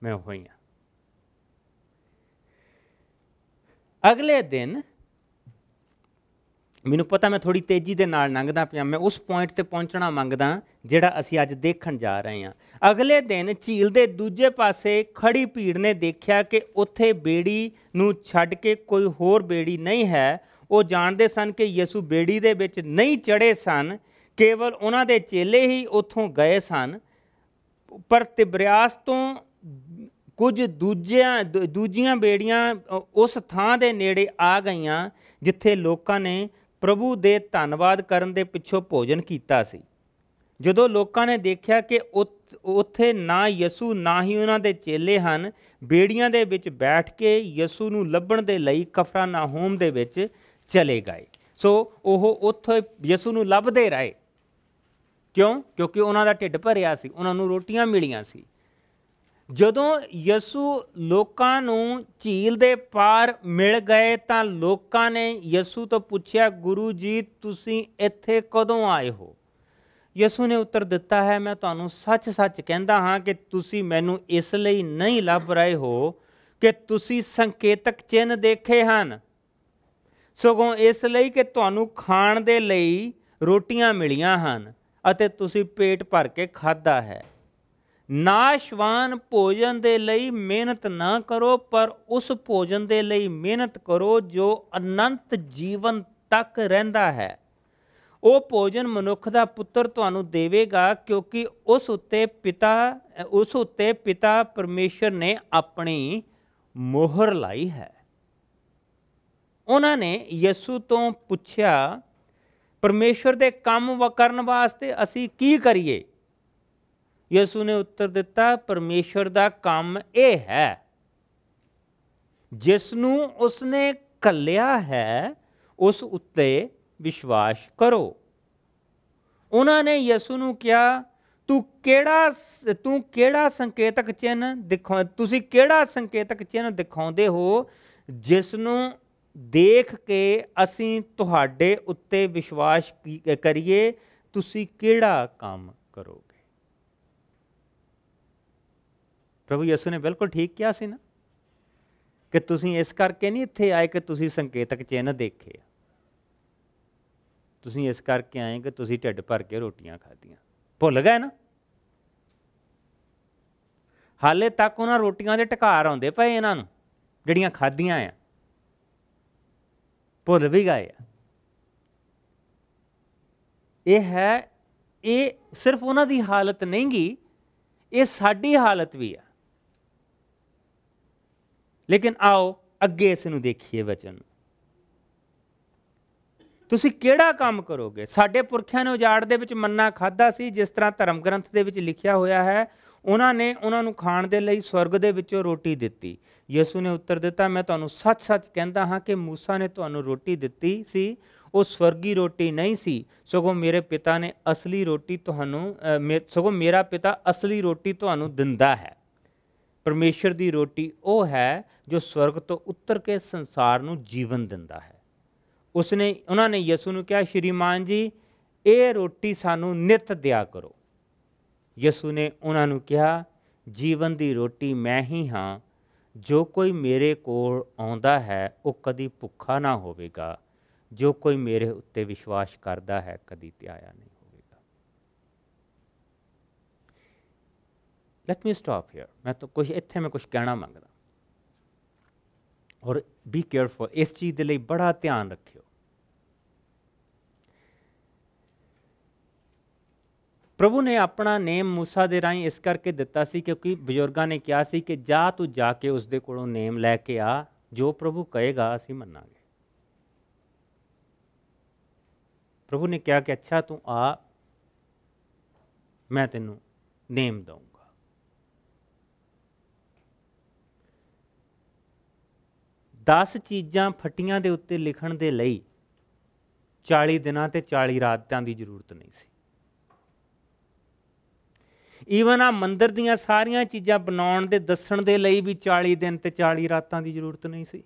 ਮੈਂ ਹੋਈਆਂ ਅਗਲੇ ਦਿਨ ਮੈਨੂੰ ਪਤਾ ਮੈਂ ਥੋੜੀ ਤੇਜ਼ੀ ਦੇ ਨਾਲ ਲੰਘਦਾ ਪਿਆ ਮੈਂ ਉਸ ਪੁਆਇੰਟ ਤੇ ਪਹੁੰਚਣਾ ਮੰਗਦਾ ਜਿਹੜਾ ਅਸੀਂ ਅੱਜ ਦੇਖਣ ਜਾ ਰਹੇ ਹਾਂ ਅਗਲੇ ਦਿਨ ਝੀਲ ਦੇ ਦੂਜੇ ਪਾਸੇ ਖੜੀ ਭੀੜ ਨੇ ਦੇਖਿਆ ਕਿ ਉੱਥੇ ਬੇੜੀ ਨੂੰ ਛੱਡ ਕੇ ਕੋਈ ਹੋਰ ਬੇੜੀ ਨਹੀਂ ਹੈ ਉਹ ਜਾਣਦੇ ਸਨ ਕਿ ਯਿਸੂ ਬੇੜੀ ਦੇ ਵਿੱਚ ਨਹੀਂ ਚੜੇ ਸਨ ਕੇਵਲ ਉਹਨਾਂ ਦੇ ਚੇਲੇ ਹੀ ਉੱਥੋਂ ਗਏ ਸਨ ਪਰ ਤਿਬਰਿਆਸ ਤੋਂ ਕੁਝ ਦੂਜਿਆਂ ਦੂਜੀਆਂ ਬੇੜੀਆਂ ਉਸ ਥਾਂ ਦੇ ਨੇੜੇ ਆ ਗਈਆਂ ਜਿੱਥੇ ਲੋਕਾਂ ਨੇ ਪ੍ਰਭੂ ਦੇ ਧੰਨਵਾਦ ਕਰਨ ਦੇ ਪਿੱਛੋਂ ਭੋਜਨ ਕੀਤਾ ਸੀ ਜਦੋਂ ਲੋਕਾਂ ਨੇ ਦੇਖਿਆ ਕਿ ਉੱਥੇ ਨਾ ਯਸੂ ਨਾ ਹੀ ਉਹਨਾਂ ਦੇ ਚੇਲੇ ਹਨ ਬੇੜੀਆਂ ਦੇ ਵਿੱਚ ਬੈਠ ਕੇ ਯਸੂ ਨੂੰ ਲੱਭਣ ਦੇ ਲਈ ਨਾਹੂਮ ਦੇ ਵਿੱਚ ਚਲੇ ਗਏ ਸੋ ਉਹ ਉੱਥੇ ਯਸੂ ਨੂੰ ਲੱਭਦੇ ਰਹੇ ਕਿਉਂ ਕਿਉਂਕਿ ਉਹਨਾਂ ਦਾ ਢਿੱਡ ਭਰਿਆ ਸੀ ਉਹਨਾਂ ਨੂੰ ਰੋਟੀਆਂ ਮਿਲੀਆਂ ਸੀ ਜਦੋਂ ਯਸੂ ਲੋਕਾਂ ਨੂੰ ਝੀਲ ਦੇ ਪਾਰ ਮਿਲ ਗਏ ਤਾਂ ਲੋਕਾਂ ਨੇ ਯਸੂ ਤੋਂ ਪੁੱਛਿਆ ਗੁਰੂ ਜੀ ਤੁਸੀਂ ਇੱਥੇ ਕਦੋਂ ਆਏ ਹੋ ਯਸੂ ਨੇ ਉੱਤਰ ਦਿੱਤਾ ਹੈ ਮੈਂ ਤੁਹਾਨੂੰ ਸੱਚ-ਸੱਚ ਕਹਿੰਦਾ ਹਾਂ ਕਿ ਤੁਸੀਂ ਮੈਨੂੰ ਇਸ ਲਈ ਨਹੀਂ ਲੱਭ ਰਹੇ ਹੋ ਕਿ ਤੁਸੀਂ ਸੰਕੇਤਕ ਚਿੰਨ ਦੇਖੇ ਹਨ ਸਗੋਂ ਇਸ ਲਈ ਕਿ ਤੁਹਾਨੂੰ ਖਾਣ ਦੇ ਲਈ ਰੋਟੀਆਂ ਮਿਲੀਆਂ ਹਨ ਅਤੇ ਤੁਸੀਂ ਪੇਟ ਭਰ ਕੇ ਖਾਦਾ ਹੈ ਨਾਸ਼ਵਾਨ ਭੋਜਨ ਦੇ ਲਈ ਮਿਹਨਤ ਨਾ ਕਰੋ ਪਰ ਉਸ ਭੋਜਨ ਦੇ ਲਈ ਮਿਹਨਤ ਕਰੋ ਜੋ ਅਨੰਤ ਜੀਵਨ ਤੱਕ ਰਹਿੰਦਾ ਹੈ ਉਹ ਭੋਜਨ ਮਨੁੱਖ ਦਾ ਪੁੱਤਰ ਤੁਹਾਨੂੰ ਦੇਵੇਗਾ ਕਿਉਂਕਿ ਉਸ ਉੱਤੇ ਪਿਤਾ ਉਸ ਉੱਤੇ ਪਿਤਾ ਪਰਮੇਸ਼ਰ ਨੇ ਆਪਣੀ ਮੋਹਰ ਲਾਈ ਹੈ ਉਹਨਾਂ ਨੇ ਯਿਸੂ ਤੋਂ ਪੁੱਛਿਆ ਪਰਮੇਸ਼ਰ ਦੇ ਕੰਮ ਕਰਨ ਵਾਸਤੇ ਅਸੀਂ ਕੀ ਕਰੀਏ ਯਿਸੂ ਨੇ ਉੱਤਰ ਦਿੱਤਾ ਪਰਮੇਸ਼ਰ ਦਾ ਕੰਮ ਇਹ ਹੈ ਜਿਸ ਨੂੰ ਉਸਨੇ ਕੱਲਿਆ ਹੈ ਉਸ ਉੱਤੇ ਵਿਸ਼ਵਾਸ ਕਰੋ ਉਹਨਾਂ ਨੇ ਯਿਸੂ ਨੂੰ ਕਿਹਾ ਤੂੰ ਕਿਹੜਾ ਤੂੰ ਕਿਹੜਾ ਸੰਕੇਤਕ ਚਿੰਨ ਦਿਖਾ ਤੁਸੀਂ ਕਿਹੜਾ ਸੰਕੇਤਕ ਚਿੰਨ ਦਿਖਾਉਂਦੇ ਹੋ ਜਿਸ ਨੂੰ ਦੇਖ ਕੇ ਅਸੀਂ ਤੁਹਾਡੇ ਉੱਤੇ ਵਿਸ਼ਵਾਸ ਕਰੀਏ ਤੁਸੀਂ ਕਿਹੜਾ ਕੰਮ ਕਰੋਗੇ ਪ੍ਰਭੂ ਯਿਸੂ ਨੇ ਬਿਲਕੁਲ ਠੀਕ ਕਿਹਾ ਸੀ ਨਾ ਕਿ ਤੁਸੀਂ ਇਸ ਕਰਕੇ ਨਹੀਂ ਇੱਥੇ ਆਏ ਕਿ ਤੁਸੀਂ ਸੰਕੇਤਕ ਚਿੰਨ ਦੇਖੇ ਤੁਸੀਂ ਇਸ ਕਰਕੇ ਆਏ ਕਿ ਤੁਸੀਂ ਢਿੱਡ ਭਰ ਕੇ ਰੋਟੀਆਂ ਖਾਧੀਆਂ ਭੁੱਲ ਗਏ ਨਾ ਹਾਲੇ ਤੱਕ ਉਹਨਾਂ ਰੋਟੀਆਂ ਦੇ ਟਕਾਰ ਆਉਂਦੇ ਪਏ ਇਹਨਾਂ ਨੂੰ ਜਿਹੜੀਆਂ ਖਾਧੀਆਂ ਆ ਭੁੱਲ ਵੀ ਗਏ ਆ ਇਹ ਹੈ ਇਹ ਸਿਰਫ ਉਹਨਾਂ ਦੀ ਹਾਲਤ ਨਹੀਂਗੀ ਇਹ ਸਾਡੀ ਹਾਲਤ ਵੀ ਆ ਲੇਕਿਨ ਆਓ ਅੱਗੇ ਇਸ ਨੂੰ ਦੇਖੀਏ ਵਚਨ ਤੁਸੀਂ ਕਿਹੜਾ ਕੰਮ ਕਰੋਗੇ ਸਾਡੇ ਪੁਰਖਿਆਂ ਨੇ ਉਜਾੜ ਦੇ ਵਿੱਚ ਮੰਨਾ ਖਾਦਾ ਸੀ ਜਿਸ ਤਰ੍ਹਾਂ ਧਰਮ ਗ੍ਰੰਥ ਦੇ ਵਿੱਚ ਲਿਖਿਆ ਹੋਇਆ ਹੈ ਉਹਨਾਂ ਨੇ ਉਹਨਾਂ ਨੂੰ ਖਾਣ ਦੇ ਲਈ ਸਵਰਗ ਦੇ ਵਿੱਚੋਂ ਰੋਟੀ ਦਿੱਤੀ ਯਿਸੂ ਨੇ ਉੱਤਰ ਦਿੱਤਾ ਮੈਂ ਤੁਹਾਨੂੰ ਸੱਚ-ਸੱਚ ਕਹਿੰਦਾ ਹਾਂ ਕਿ ਮੂਸਾ ਨੇ ਤੁਹਾਨੂੰ ਰੋਟੀ ਦਿੱਤੀ ਸੀ ਉਹ ਸਵਰਗੀ ਰੋਟੀ ਨਹੀਂ ਸੀ ਸਗੋਂ ਮੇਰੇ ਪਿਤਾ ਨੇ ਅਸਲੀ ਰੋਟੀ ਤੁਹਾਨੂੰ ਸਗੋਂ ਮੇਰਾ ਪਿਤਾ ਅਸਲੀ ਰੋਟੀ ਤੁਹਾਨੂੰ ਦਿੰਦਾ ਹੈ ਪਰਮੇਸ਼ਰ ਦੀ ਰੋਟੀ ਉਹ ਹੈ ਜੋ ਸਵਰਗ ਤੋਂ ਉੱਤਰ ਕੇ ਸੰਸਾਰ ਨੂੰ ਜੀਵਨ ਦਿੰਦਾ ਹੈ ਉਸਨੇ ਉਹਨਾਂ ਨੇ ਯਿਸੂ ਨੂੰ ਕਿਹਾ ਸ਼੍ਰੀਮਾਨ ਜੀ ਇਹ ਰੋਟੀ ਸਾਨੂੰ ਨਿਤ ਦਿਆ ਕਰੋ ਯਿਸੂ ਨੇ ਉਹਨਾਂ ਨੂੰ ਕਿਹਾ ਜੀਵਨ ਦੀ ਰੋਟੀ ਮੈਂ ਹੀ ਹਾਂ ਜੋ ਕੋਈ ਮੇਰੇ ਕੋਲ ਆਉਂਦਾ ਹੈ ਉਹ ਕਦੀ ਭੁੱਖਾ ਨਾ ਹੋਵੇਗਾ ਜੋ ਕੋਈ ਮੇਰੇ ਉੱਤੇ ਵਿਸ਼ਵਾਸ ਕਰਦਾ ਹੈ ਕਦੀ ਧਿਆਇਆ ਨਹੀਂ ਲੈਟ ਮੀ ਸਟਾਪ ਹੇਅਰ ਮੈਂ ਤਾਂ ਕੁਝ ਇੱਥੇ ਮੈਂ ਕੁਝ ਕਹਿਣਾ ਮੰਗਦਾ ਔਰ ਬੀ ਕੇਅਰਫੁਲ ਇਸ ਚੀਜ਼ ਦੇ ਲਈ ਬੜਾ ਧਿਆਨ ਰੱਖਿਓ ਪ੍ਰਭੂ ਨੇ ਆਪਣਾ ਨੇਮ موسی ਦੇ ਰਾਹੀਂ ਇਸ ਕਰਕੇ ਦਿੱਤਾ ਸੀ ਕਿਉਂਕਿ ਬਜ਼ੁਰਗਾਂ ਨੇ ਕਿਹਾ ਸੀ ਕਿ ਜਾ ਤੂੰ ਜਾ ਕੇ ਉਸ ਦੇ ਕੋਲੋਂ ਨੇਮ ਲੈ ਕੇ ਆ ਜੋ ਪ੍ਰਭੂ ਕਹੇਗਾ ਅਸੀਂ ਮੰਨਾਂਗੇ ਪ੍ਰਭੂ ਨੇ ਕਿਹਾ ਕਿ ਅੱਛਾ ਤੂੰ ਆ ਮੈਂ ਤੈਨੂੰ ਨੇਮ ਦਊਂ 10 ਚੀਜ਼ਾਂ ਫੱਟੀਆਂ ਦੇ ਉੱਤੇ ਲਿਖਣ ਦੇ ਲਈ 40 ਦਿਨਾਂ ਤੇ 40 ਰਾਤਾਂ ਦੀ ਜ਼ਰੂਰਤ ਨਹੀਂ ਸੀ ਈਵਨ ਆ ਮੰਦਰ ਦੀਆਂ ਸਾਰੀਆਂ ਚੀਜ਼ਾਂ ਬਣਾਉਣ ਦੇ ਦੱਸਣ ਦੇ ਲਈ ਵੀ 40 ਦਿਨ ਤੇ 40 ਰਾਤਾਂ ਦੀ ਜ਼ਰੂਰਤ ਨਹੀਂ ਸੀ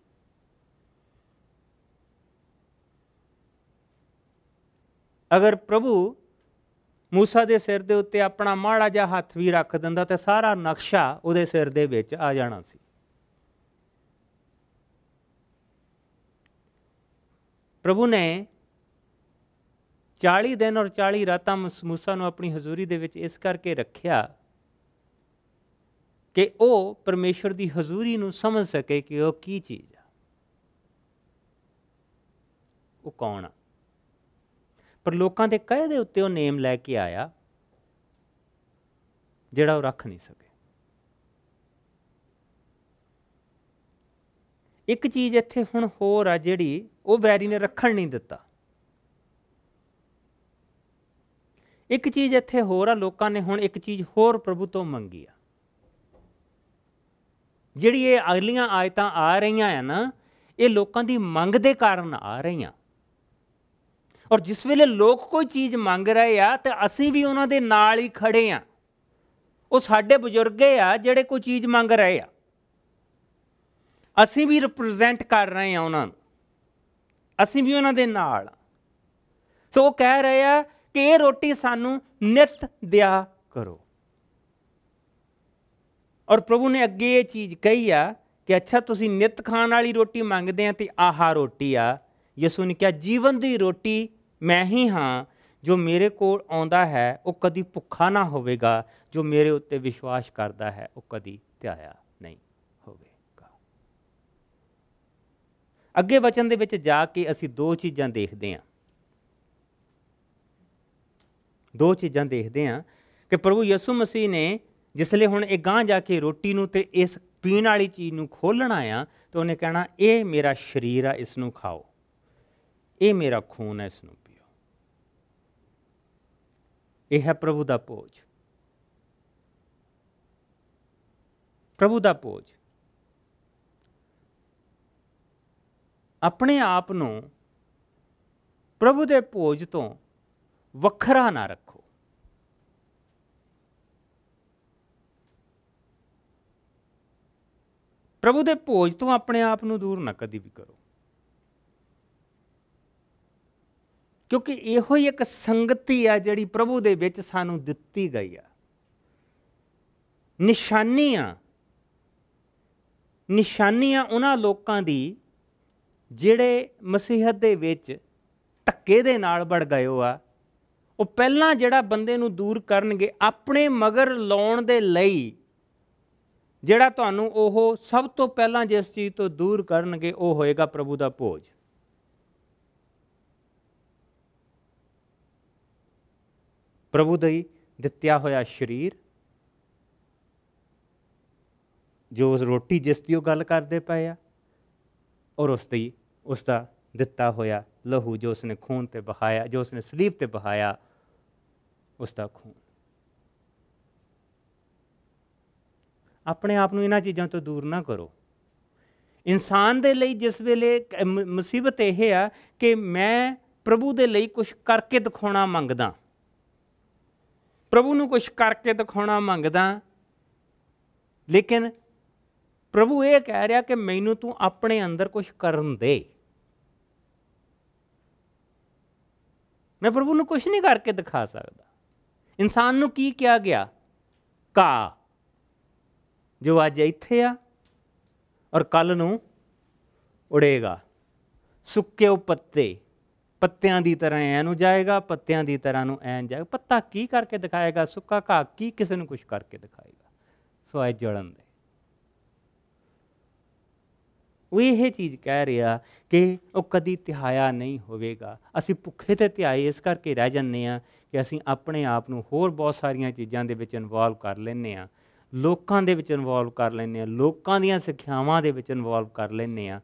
ਅਗਰ ਪ੍ਰਭੂ ਮੂਸਾ ਦੇ ਸਿਰ ਦੇ ਉੱਤੇ ਆਪਣਾ ਮਾੜਾ ਜਿਹਾ ਹੱਥ ਵੀ ਰੱਖ ਦਿੰਦਾ ਤੇ ਸਾਰਾ ਨਕਸ਼ਾ ਉਹਦੇ ਸਿਰ ਦੇ ਵਿੱਚ ਆ ਜਾਣਾ ਸੀ ਪ੍ਰਭੂ ਨੇ 40 ਦਿਨ ਔਰ 40 ਰਾਤਾਂ ਮੂਸਾ ਨੂੰ ਆਪਣੀ ਹਜ਼ੂਰੀ ਦੇ ਵਿੱਚ ਇਸ ਕਰਕੇ ਰੱਖਿਆ ਕਿ ਉਹ ਪਰਮੇਸ਼ਰ ਦੀ ਹਜ਼ੂਰੀ ਨੂੰ ਸਮਝ ਸਕੇ ਕਿ ਉਹ ਕੀ ਚੀਜ਼ ਆ ਉਹ ਕੌਣ ਆ ਪਰ ਲੋਕਾਂ ਦੇ ਕਹੇ ਦੇ ਉੱਤੇ ਉਹ ਨੇਮ ਲੈ ਕੇ ਆਇਆ ਜਿਹੜਾ ਉਹ ਰੱਖ ਨਹੀਂ ਸਕੇ ਇੱਕ ਚੀਜ਼ ਇੱਥੇ ਹੁਣ ਹੋਰ ਆ ਜਿਹੜੀ ਉਹ ਵੈਰੀ ਨੇ ਰੱਖਣ ਨਹੀਂ ਦਿੱਤਾ ਇੱਕ ਚੀਜ਼ ਇੱਥੇ ਹੋਰ ਆ ਲੋਕਾਂ ਨੇ ਹੁਣ ਇੱਕ ਚੀਜ਼ ਹੋਰ ਪ੍ਰਭੂ ਤੋਂ ਮੰਗੀ ਆ ਜਿਹੜੀ ਇਹ ਅਗਲੀਆਂ ਆਇਤਾਂ ਆ ਰਹੀਆਂ ਆ ਨਾ ਇਹ ਲੋਕਾਂ ਦੀ ਮੰਗ ਦੇ ਕਾਰਨ ਆ ਰਹੀਆਂ ਔਰ ਜਿਸ ਵੇਲੇ ਲੋਕ ਕੋਈ ਚੀਜ਼ ਮੰਗ ਰਹੇ ਆ ਤੇ ਅਸੀਂ ਵੀ ਉਹਨਾਂ ਦੇ ਨਾਲ ਹੀ ਖੜੇ ਆ ਉਹ ਸਾਡੇ ਬਜ਼ੁਰਗੇ ਆ ਜਿਹੜੇ ਕੋਈ ਚੀਜ਼ ਮੰਗ ਰਹੇ ਆ ਅਸੀਂ ਵੀ ਰਿਪਰੈਜ਼ੈਂਟ ਕਰ ਰਹੇ ਹਾਂ ਉਹਨਾਂ ਨੂੰ ਅਸੀਂ ਵੀ ਉਹਨਾਂ ਦੇ ਨਾਲ ਸੋ ਉਹ ਕਹਿ ਰਹੇ ਆ ਕਿ ਇਹ ਰੋਟੀ ਸਾਨੂੰ ਨਿਤ ਦਿਆ ਕਰੋ ਔਰ ਪ੍ਰਭੂ ਨੇ ਅੱਗੇ ਇਹ ਚੀਜ਼ ਕਹੀ ਆ ਕਿ ਅੱਛਾ ਤੁਸੀਂ ਨਿਤ ਖਾਣ ਵਾਲੀ ਰੋਟੀ ਮੰਗਦੇ ਆ ਤੇ ਆਹਾ ਰੋਟੀ ਆ ਯਿਸੂ ਨੇ ਕਿਹਾ ਜੀਵਨ ਦੀ ਰੋਟੀ ਮੈਂ ਹੀ ਹਾਂ ਜੋ ਮੇਰੇ ਕੋਲ ਆਉਂਦਾ ਹੈ ਉਹ ਕਦੀ ਭੁੱਖਾ ਨਾ ਹੋਵੇਗਾ ਜੋ ਮੇਰੇ ਉੱਤੇ ਵਿਸ਼ਵਾਸ ਕਰਦਾ ਹੈ ਉਹ ਕਦੀ ਧਿਆਇਆ ਅੱਗੇ ਵਚਨ ਦੇ ਵਿੱਚ ਜਾ ਕੇ ਅਸੀਂ ਦੋ ਚੀਜ਼ਾਂ ਦੇਖਦੇ ਹਾਂ ਦੋ ਚੀਜ਼ਾਂ ਦੇਖਦੇ ਹਾਂ ਕਿ ਪ੍ਰਭੂ ਯਿਸੂ ਮਸੀਹ ਨੇ ਜਿਸਲੇ ਹੁਣ ਇਹ ਗਾਂ ਜਾ ਕੇ ਰੋਟੀ ਨੂੰ ਤੇ ਇਸ ਪੀਣ ਵਾਲੀ ਚੀਜ਼ ਨੂੰ ਖੋਲਣਾ ਆ ਤਾਂ ਉਹਨੇ ਕਹਿਣਾ ਇਹ ਮੇਰਾ ਸਰੀਰ ਆ ਇਸ ਨੂੰ ਖਾਓ ਇਹ ਮੇਰਾ ਖੂਨ ਹੈ ਇਸ ਨੂੰ ਪੀਓ ਇਹ ਹੈ ਪ੍ਰਭੂ ਦਾ ਭੋਜ ਪ੍ਰਭੂ ਦਾ ਭੋਜ ਆਪਣੇ ਆਪ ਨੂੰ ਪ੍ਰਭੂ ਦੇ ਭੋਜ ਤੋਂ ਵੱਖਰਾ ਨਾ ਰੱਖੋ ਪ੍ਰਭੂ ਦੇ ਭੋਜ ਤੋਂ ਆਪਣੇ ਆਪ ਨੂੰ ਦੂਰ ਨਾ ਕਦੀ ਵੀ ਕਰੋ ਕਿਉਂਕਿ ਇਹੋ ਹੀ ਇੱਕ ਸੰਗਤੀ ਆ ਜਿਹੜੀ ਪ੍ਰਭੂ ਦੇ ਵਿੱਚ ਸਾਨੂੰ ਦਿੱਤੀ ਗਈ ਆ ਨਿਸ਼ਾਨੀਆਂ ਨਿਸ਼ਾਨੀਆਂ ਉਹਨਾਂ ਲੋਕਾਂ ਦੀ ਜਿਹੜੇ ਮਸੀਹਤ ਦੇ ਵਿੱਚ ਧੱਕੇ ਦੇ ਨਾਲ ਵੜ ਗਏ ਹੋ ਆ ਉਹ ਪਹਿਲਾਂ ਜਿਹੜਾ ਬੰਦੇ ਨੂੰ ਦੂਰ ਕਰਨਗੇ ਆਪਣੇ ਮਗਰ ਲਾਉਣ ਦੇ ਲਈ ਜਿਹੜਾ ਤੁਹਾਨੂੰ ਉਹ ਸਭ ਤੋਂ ਪਹਿਲਾਂ ਜਿਸ ਚੀਜ਼ ਤੋਂ ਦੂਰ ਕਰਨਗੇ ਉਹ ਹੋਏਗਾ ਪ੍ਰਭੂ ਦਾ ਭੋਜ ਪ੍ਰਭੂ ਦੇ ਦਿੱਤਿਆ ਹੋਇਆ ਸਰੀਰ ਜੋ ਉਸ ਰੋਟੀ ਜਿਸ ਦੀ ਉਹ ਗੱਲ ਕਰਦੇ ਪਏ ਆ ਔਰ ਉਸ ਦੀ ਉਸ ਦਾ ਦਿੱਤਾ ਹੋਇਆ ਲਹੂ ਜੋ ਉਸ ਨੇ ਖੂਨ ਤੇ ਬਹਾਇਆ ਜੋ ਉਸ ਨੇ ਸਲੀਬ ਤੇ ਬਹਾਇਆ ਉਸ ਦਾ ਖੂਨ ਆਪਣੇ ਆਪ ਨੂੰ ਇਹਨਾਂ ਚੀਜ਼ਾਂ ਤੋਂ ਦੂਰ ਨਾ ਕਰੋ ਇਨਸਾਨ ਦੇ ਲਈ ਜਿਸ ਵੇਲੇ ਮੁਸੀਬਤ ਇਹ ਆ ਕਿ ਮੈਂ ਪ੍ਰਭੂ ਦੇ ਲਈ ਕੁਝ ਕਰਕੇ ਦਿਖਾਉਣਾ ਮੰਗਦਾ ਪ੍ਰਭੂ ਨੂੰ ਕੁਝ ਕਰਕੇ ਦਿਖਾਉਣਾ ਮੰਗਦਾ ਲੇਕਿਨ ਪ੍ਰਭੂ ਇਹ ਕਹਿ ਰਿਹਾ ਕਿ ਮੈਨੂੰ ਤੂੰ ਆਪਣੇ ਅੰਦਰ ਕੁਝ ਕਰਨ ਦੇ ਮੈਂ ਪ੍ਰਭੂ ਨੂੰ ਕੁਝ ਨਹੀਂ ਕਰਕੇ ਦਿਖਾ ਸਕਦਾ ਇਨਸਾਨ ਨੂੰ ਕੀ ਕਿਹਾ ਗਿਆ ਕਾ ਜੋ ਅੱਜ ਇੱਥੇ ਆ ਔਰ ਕੱਲ ਨੂੰ ਉੜੇਗਾ ਸੁੱਕੇ ਪੱਤੇ ਪੱਤਿਆਂ ਦੀ ਤਰ੍ਹਾਂ ਐ ਨੂੰ ਜਾਏਗਾ ਪੱਤਿਆਂ ਦੀ ਤਰ੍ਹਾਂ ਨੂੰ ਐਂ ਜਾਏਗਾ ਪੱਤਾ ਕੀ ਕਰਕੇ ਦਿਖਾਏਗਾ ਸੁੱਕਾ ਘਾਹ ਕੀ ਕਿਸੇ ਨੂੰ ਕੁਝ ਕਰਕੇ ਦਿਖਾਏਗਾ ਸੋ ਐ ਜੜਨ ਦੇ ਉਹ ਇਹ ਚੀਜ਼ ਕਹਿ ਰਿਹਾ ਕਿ ਉਹ ਕਦੀ ਤਿਹਾਇਆ ਨਹੀਂ ਹੋਵੇਗਾ ਅਸੀਂ ਭੁੱਖੇ ਤੇ ਤਿਹਾਏ ਇਸ ਕਰਕੇ ਰਹਿ ਜਾਂਦੇ ਆ ਕਿ ਅਸੀਂ ਆਪਣੇ ਆਪ ਨੂੰ ਹੋਰ ਬਹੁਤ ਸਾਰੀਆਂ ਚੀਜ਼ਾਂ ਦੇ ਵਿੱਚ ਇਨਵੋਲਵ ਕਰ ਲੈਂਦੇ ਆ ਲੋਕਾਂ ਦੇ ਵਿੱਚ ਇਨਵੋਲਵ ਕਰ ਲੈਂਦੇ ਆ ਲੋਕਾਂ ਦੀਆਂ ਸਿੱਖਿਆਵਾਂ ਦੇ ਵਿੱਚ ਇਨਵੋਲਵ ਕਰ ਲੈਂਦੇ ਆ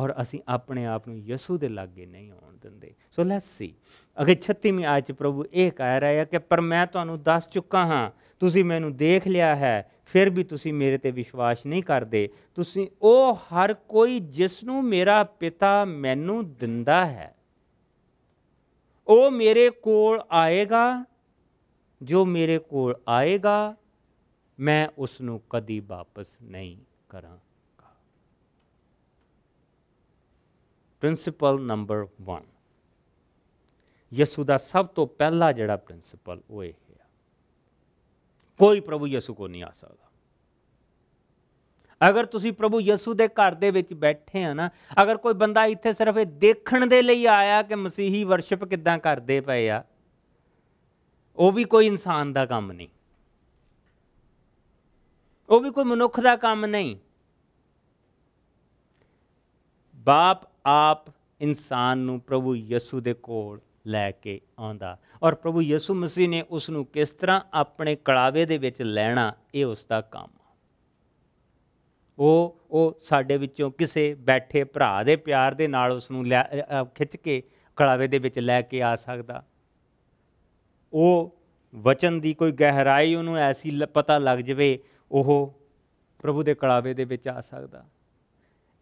ਔਰ ਅਸੀਂ ਆਪਣੇ ਆਪ ਨੂੰ ਯਿਸੂ ਦੇ ਲਾਗੇ ਨਹੀਂ ਆਉਣ ਦਿੰਦੇ ਸੋ ਲੈਟਸ ਸੀ ਅਗੇ 36ਵੀਂ ਆਇਤ ਪ੍ਰਭੂ ਇਹ ਕਹਿ ਰਿਹਾ ਹੈ ਕਿ ਪਰ ਮੈਂ ਤੁਹਾਨੂੰ ਦੱਸ ਚੁੱਕਾ ਹਾਂ ਤੁਸੀਂ ਮੈਨੂੰ ਦੇਖ ਲਿਆ ਹੈ ਫਿਰ ਵੀ ਤੁਸੀਂ ਮੇਰੇ ਤੇ ਵਿਸ਼ਵਾਸ ਨਹੀਂ ਕਰਦੇ ਤੁਸੀਂ ਉਹ ਹਰ ਕੋਈ ਜਿਸ ਨੂੰ ਮੇਰਾ ਪਿਤਾ ਮੈਨੂੰ ਦਿੰਦਾ ਹੈ ਉਹ ਮੇਰੇ ਕੋਲ ਆਏਗਾ ਜੋ ਮੇਰੇ ਕੋਲ ਆਏਗਾ ਮੈਂ ਉਸ ਨੂੰ ਕਦੀ ਵਾਪਸ ਨਹੀਂ ਕਰਾਂ ਪ੍ਰਿੰਸੀਪਲ ਨੰਬਰ 1 ਯਿਸੂ ਦਾ ਸਭ ਤੋਂ ਪਹਿਲਾ ਜਿਹੜਾ ਪ੍ਰਿੰਸੀਪਲ ਉਹ ਹੈ ਕੋਈ ਪ੍ਰਭੂ ਯਿਸੂ ਕੋ ਨਹੀਂ ਆ ਸਕਦਾ ਅਗਰ ਤੁਸੀਂ ਪ੍ਰਭੂ ਯਿਸੂ ਦੇ ਘਰ ਦੇ ਵਿੱਚ ਬੈਠੇ ਆ ਨਾ ਅਗਰ ਕੋਈ ਬੰਦਾ ਇੱਥੇ ਸਿਰਫ ਇਹ ਦੇਖਣ ਦੇ ਲਈ ਆਇਆ ਕਿ ਮਸੀਹੀ ਵਰਸ਼ਿਪ ਕਿੱਦਾਂ ਕਰਦੇ ਪਏ ਆ ਉਹ ਵੀ ਕੋਈ ਇਨਸਾਨ ਦਾ ਕੰਮ ਨਹੀਂ ਉਹ ਵੀ ਕੋਈ ਮਨੁੱਖ ਦਾ ਕੰਮ ਨਹੀਂ ਬਾਪ ਆਪ ਇਨਸਾਨ ਨੂੰ ਪ੍ਰਭੂ ਯਿਸੂ ਦੇ ਕੋਲ ਲੈ ਕੇ ਆਉਂਦਾ ਔਰ ਪ੍ਰਭੂ ਯਿਸੂ ਮਸੀਹ ਨੇ ਉਸ ਨੂੰ ਕਿਸ ਤਰ੍ਹਾਂ ਆਪਣੇ ਕਲਾਵੇ ਦੇ ਵਿੱਚ ਲੈਣਾ ਇਹ ਉਸ ਦਾ ਕੰਮ ਉਹ ਉਹ ਸਾਡੇ ਵਿੱਚੋਂ ਕਿਸੇ ਬੈਠੇ ਭਰਾ ਦੇ ਪਿਆਰ ਦੇ ਨਾਲ ਉਸ ਨੂੰ ਖਿੱਚ ਕੇ ਕਲਾਵੇ ਦੇ ਵਿੱਚ ਲੈ ਕੇ ਆ ਸਕਦਾ ਉਹ ਵਚਨ ਦੀ ਕੋਈ ਗਹਿਰਾਈ ਉਹਨੂੰ ਐਸੀ ਪਤਾ ਲੱਗ ਜਵੇ ਉਹ ਪ੍ਰਭੂ ਦੇ ਕਲਾਵੇ ਦੇ ਵਿੱਚ ਆ ਸਕਦਾ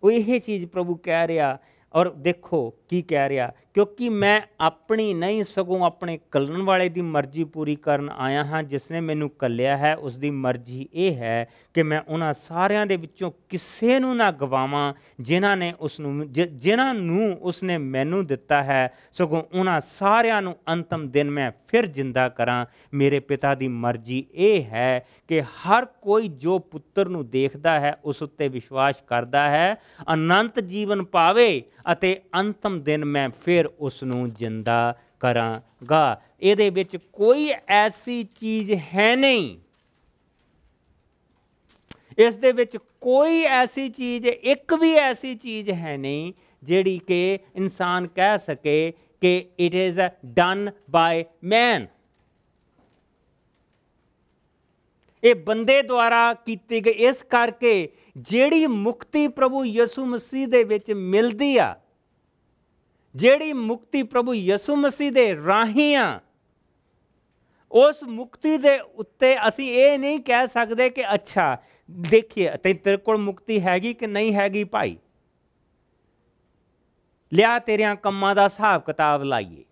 ਉਹ ਇਹ ਚੀਜ਼ ਪ੍ਰਭੂ ਕਹਿ ਰਿਹਾ ਔਰ ਦੇਖੋ ਕੀ ਕਹਿ ਰਿਹਾ ਕਿਉਂਕਿ ਮੈਂ ਆਪਣੀ ਨਹੀਂ ਸਗੋਂ ਆਪਣੇ ਕਲਣ ਵਾਲੇ ਦੀ ਮਰਜ਼ੀ ਪੂਰੀ ਕਰਨ ਆਇਆ ਹਾਂ ਜਿਸ ਨੇ ਮੈਨੂੰ ਕੱਲਿਆ ਹੈ ਉਸ ਦੀ ਮਰਜ਼ੀ ਇਹ ਹੈ ਕਿ ਮੈਂ ਉਹਨਾਂ ਸਾਰਿਆਂ ਦੇ ਵਿੱਚੋਂ ਕਿਸੇ ਨੂੰ ਨਾ ਗਵਾਵਾਂ ਜਿਨ੍ਹਾਂ ਨੇ ਉਸ ਨੂੰ ਜਿਨ੍ਹਾਂ ਨੂੰ ਉਸ ਨੇ ਮੈਨੂੰ ਦਿੱਤਾ ਹੈ ਸਗੋਂ ਉਹਨਾਂ ਸਾਰਿਆਂ ਨੂੰ ਅੰਤਮ ਦਿਨ ਮੈਂ ਫਿਰ ਜਿੰਦਾ ਕਰਾਂ ਮੇਰੇ ਪਿਤਾ ਦੀ ਮਰਜ਼ੀ ਇਹ ਹੈ ਕਿ ਹਰ ਕੋਈ ਜੋ ਪੁੱਤਰ ਨੂੰ ਦੇਖਦਾ ਹੈ ਉਸ ਉੱਤੇ ਵਿਸ਼ਵਾਸ ਕਰਦਾ ਹੈ ਅਨੰਤ ਜੀਵਨ ਪਾਵੇ ਅਤੇ ਅੰਤਮ ਦਿਨ ਮੈਂ ਫਿਰ ਉਸ ਨੂੰ ਜਿੰਦਾ ਕਰਾਂਗਾ ਇਹਦੇ ਵਿੱਚ ਕੋਈ ਐਸੀ ਚੀਜ਼ ਹੈ ਨਹੀਂ ਇਸ ਦੇ ਵਿੱਚ ਕੋਈ ਐਸੀ ਚੀਜ਼ ਇੱਕ ਵੀ ਐਸੀ ਚੀਜ਼ ਹੈ ਨਹੀਂ ਜਿਹੜੀ ਕਿ ਇਨਸਾਨ ਕਹਿ ਸਕੇ ਕਿ it is done by man ਇਹ ਬੰਦੇ ਦੁਆਰਾ ਕੀਤੀ ਗਈ ਇਸ ਕਰਕੇ ਜਿਹੜੀ ਮੁਕਤੀ ਪ੍ਰਭੂ ਯਿਸੂ ਮਸੀਹ ਦੇ ਵਿੱਚ ਮਿਲਦੀ ਆ ਜਿਹੜੀ ਮੁਕਤੀ ਪ੍ਰਭੂ ਯਿਸੂ ਮਸੀਹ ਦੇ ਰਾਹੀਂ ਆ ਉਸ ਮੁਕਤੀ ਦੇ ਉੱਤੇ ਅਸੀਂ ਇਹ ਨਹੀਂ ਕਹਿ ਸਕਦੇ ਕਿ ਅੱਛਾ ਦੇਖੀਏ ਤੇ ਤੇਰੇ ਕੋਲ ਮੁਕਤੀ ਹੈਗੀ ਕਿ ਨਹੀਂ ਹੈਗੀ ਭਾਈ ਲਿਆ ਤੇਰਿਆਂ ਕੰਮਾਂ ਦਾ ਹਿਸਾਬ ਕਿਤਾਬ ਲਾਈਏ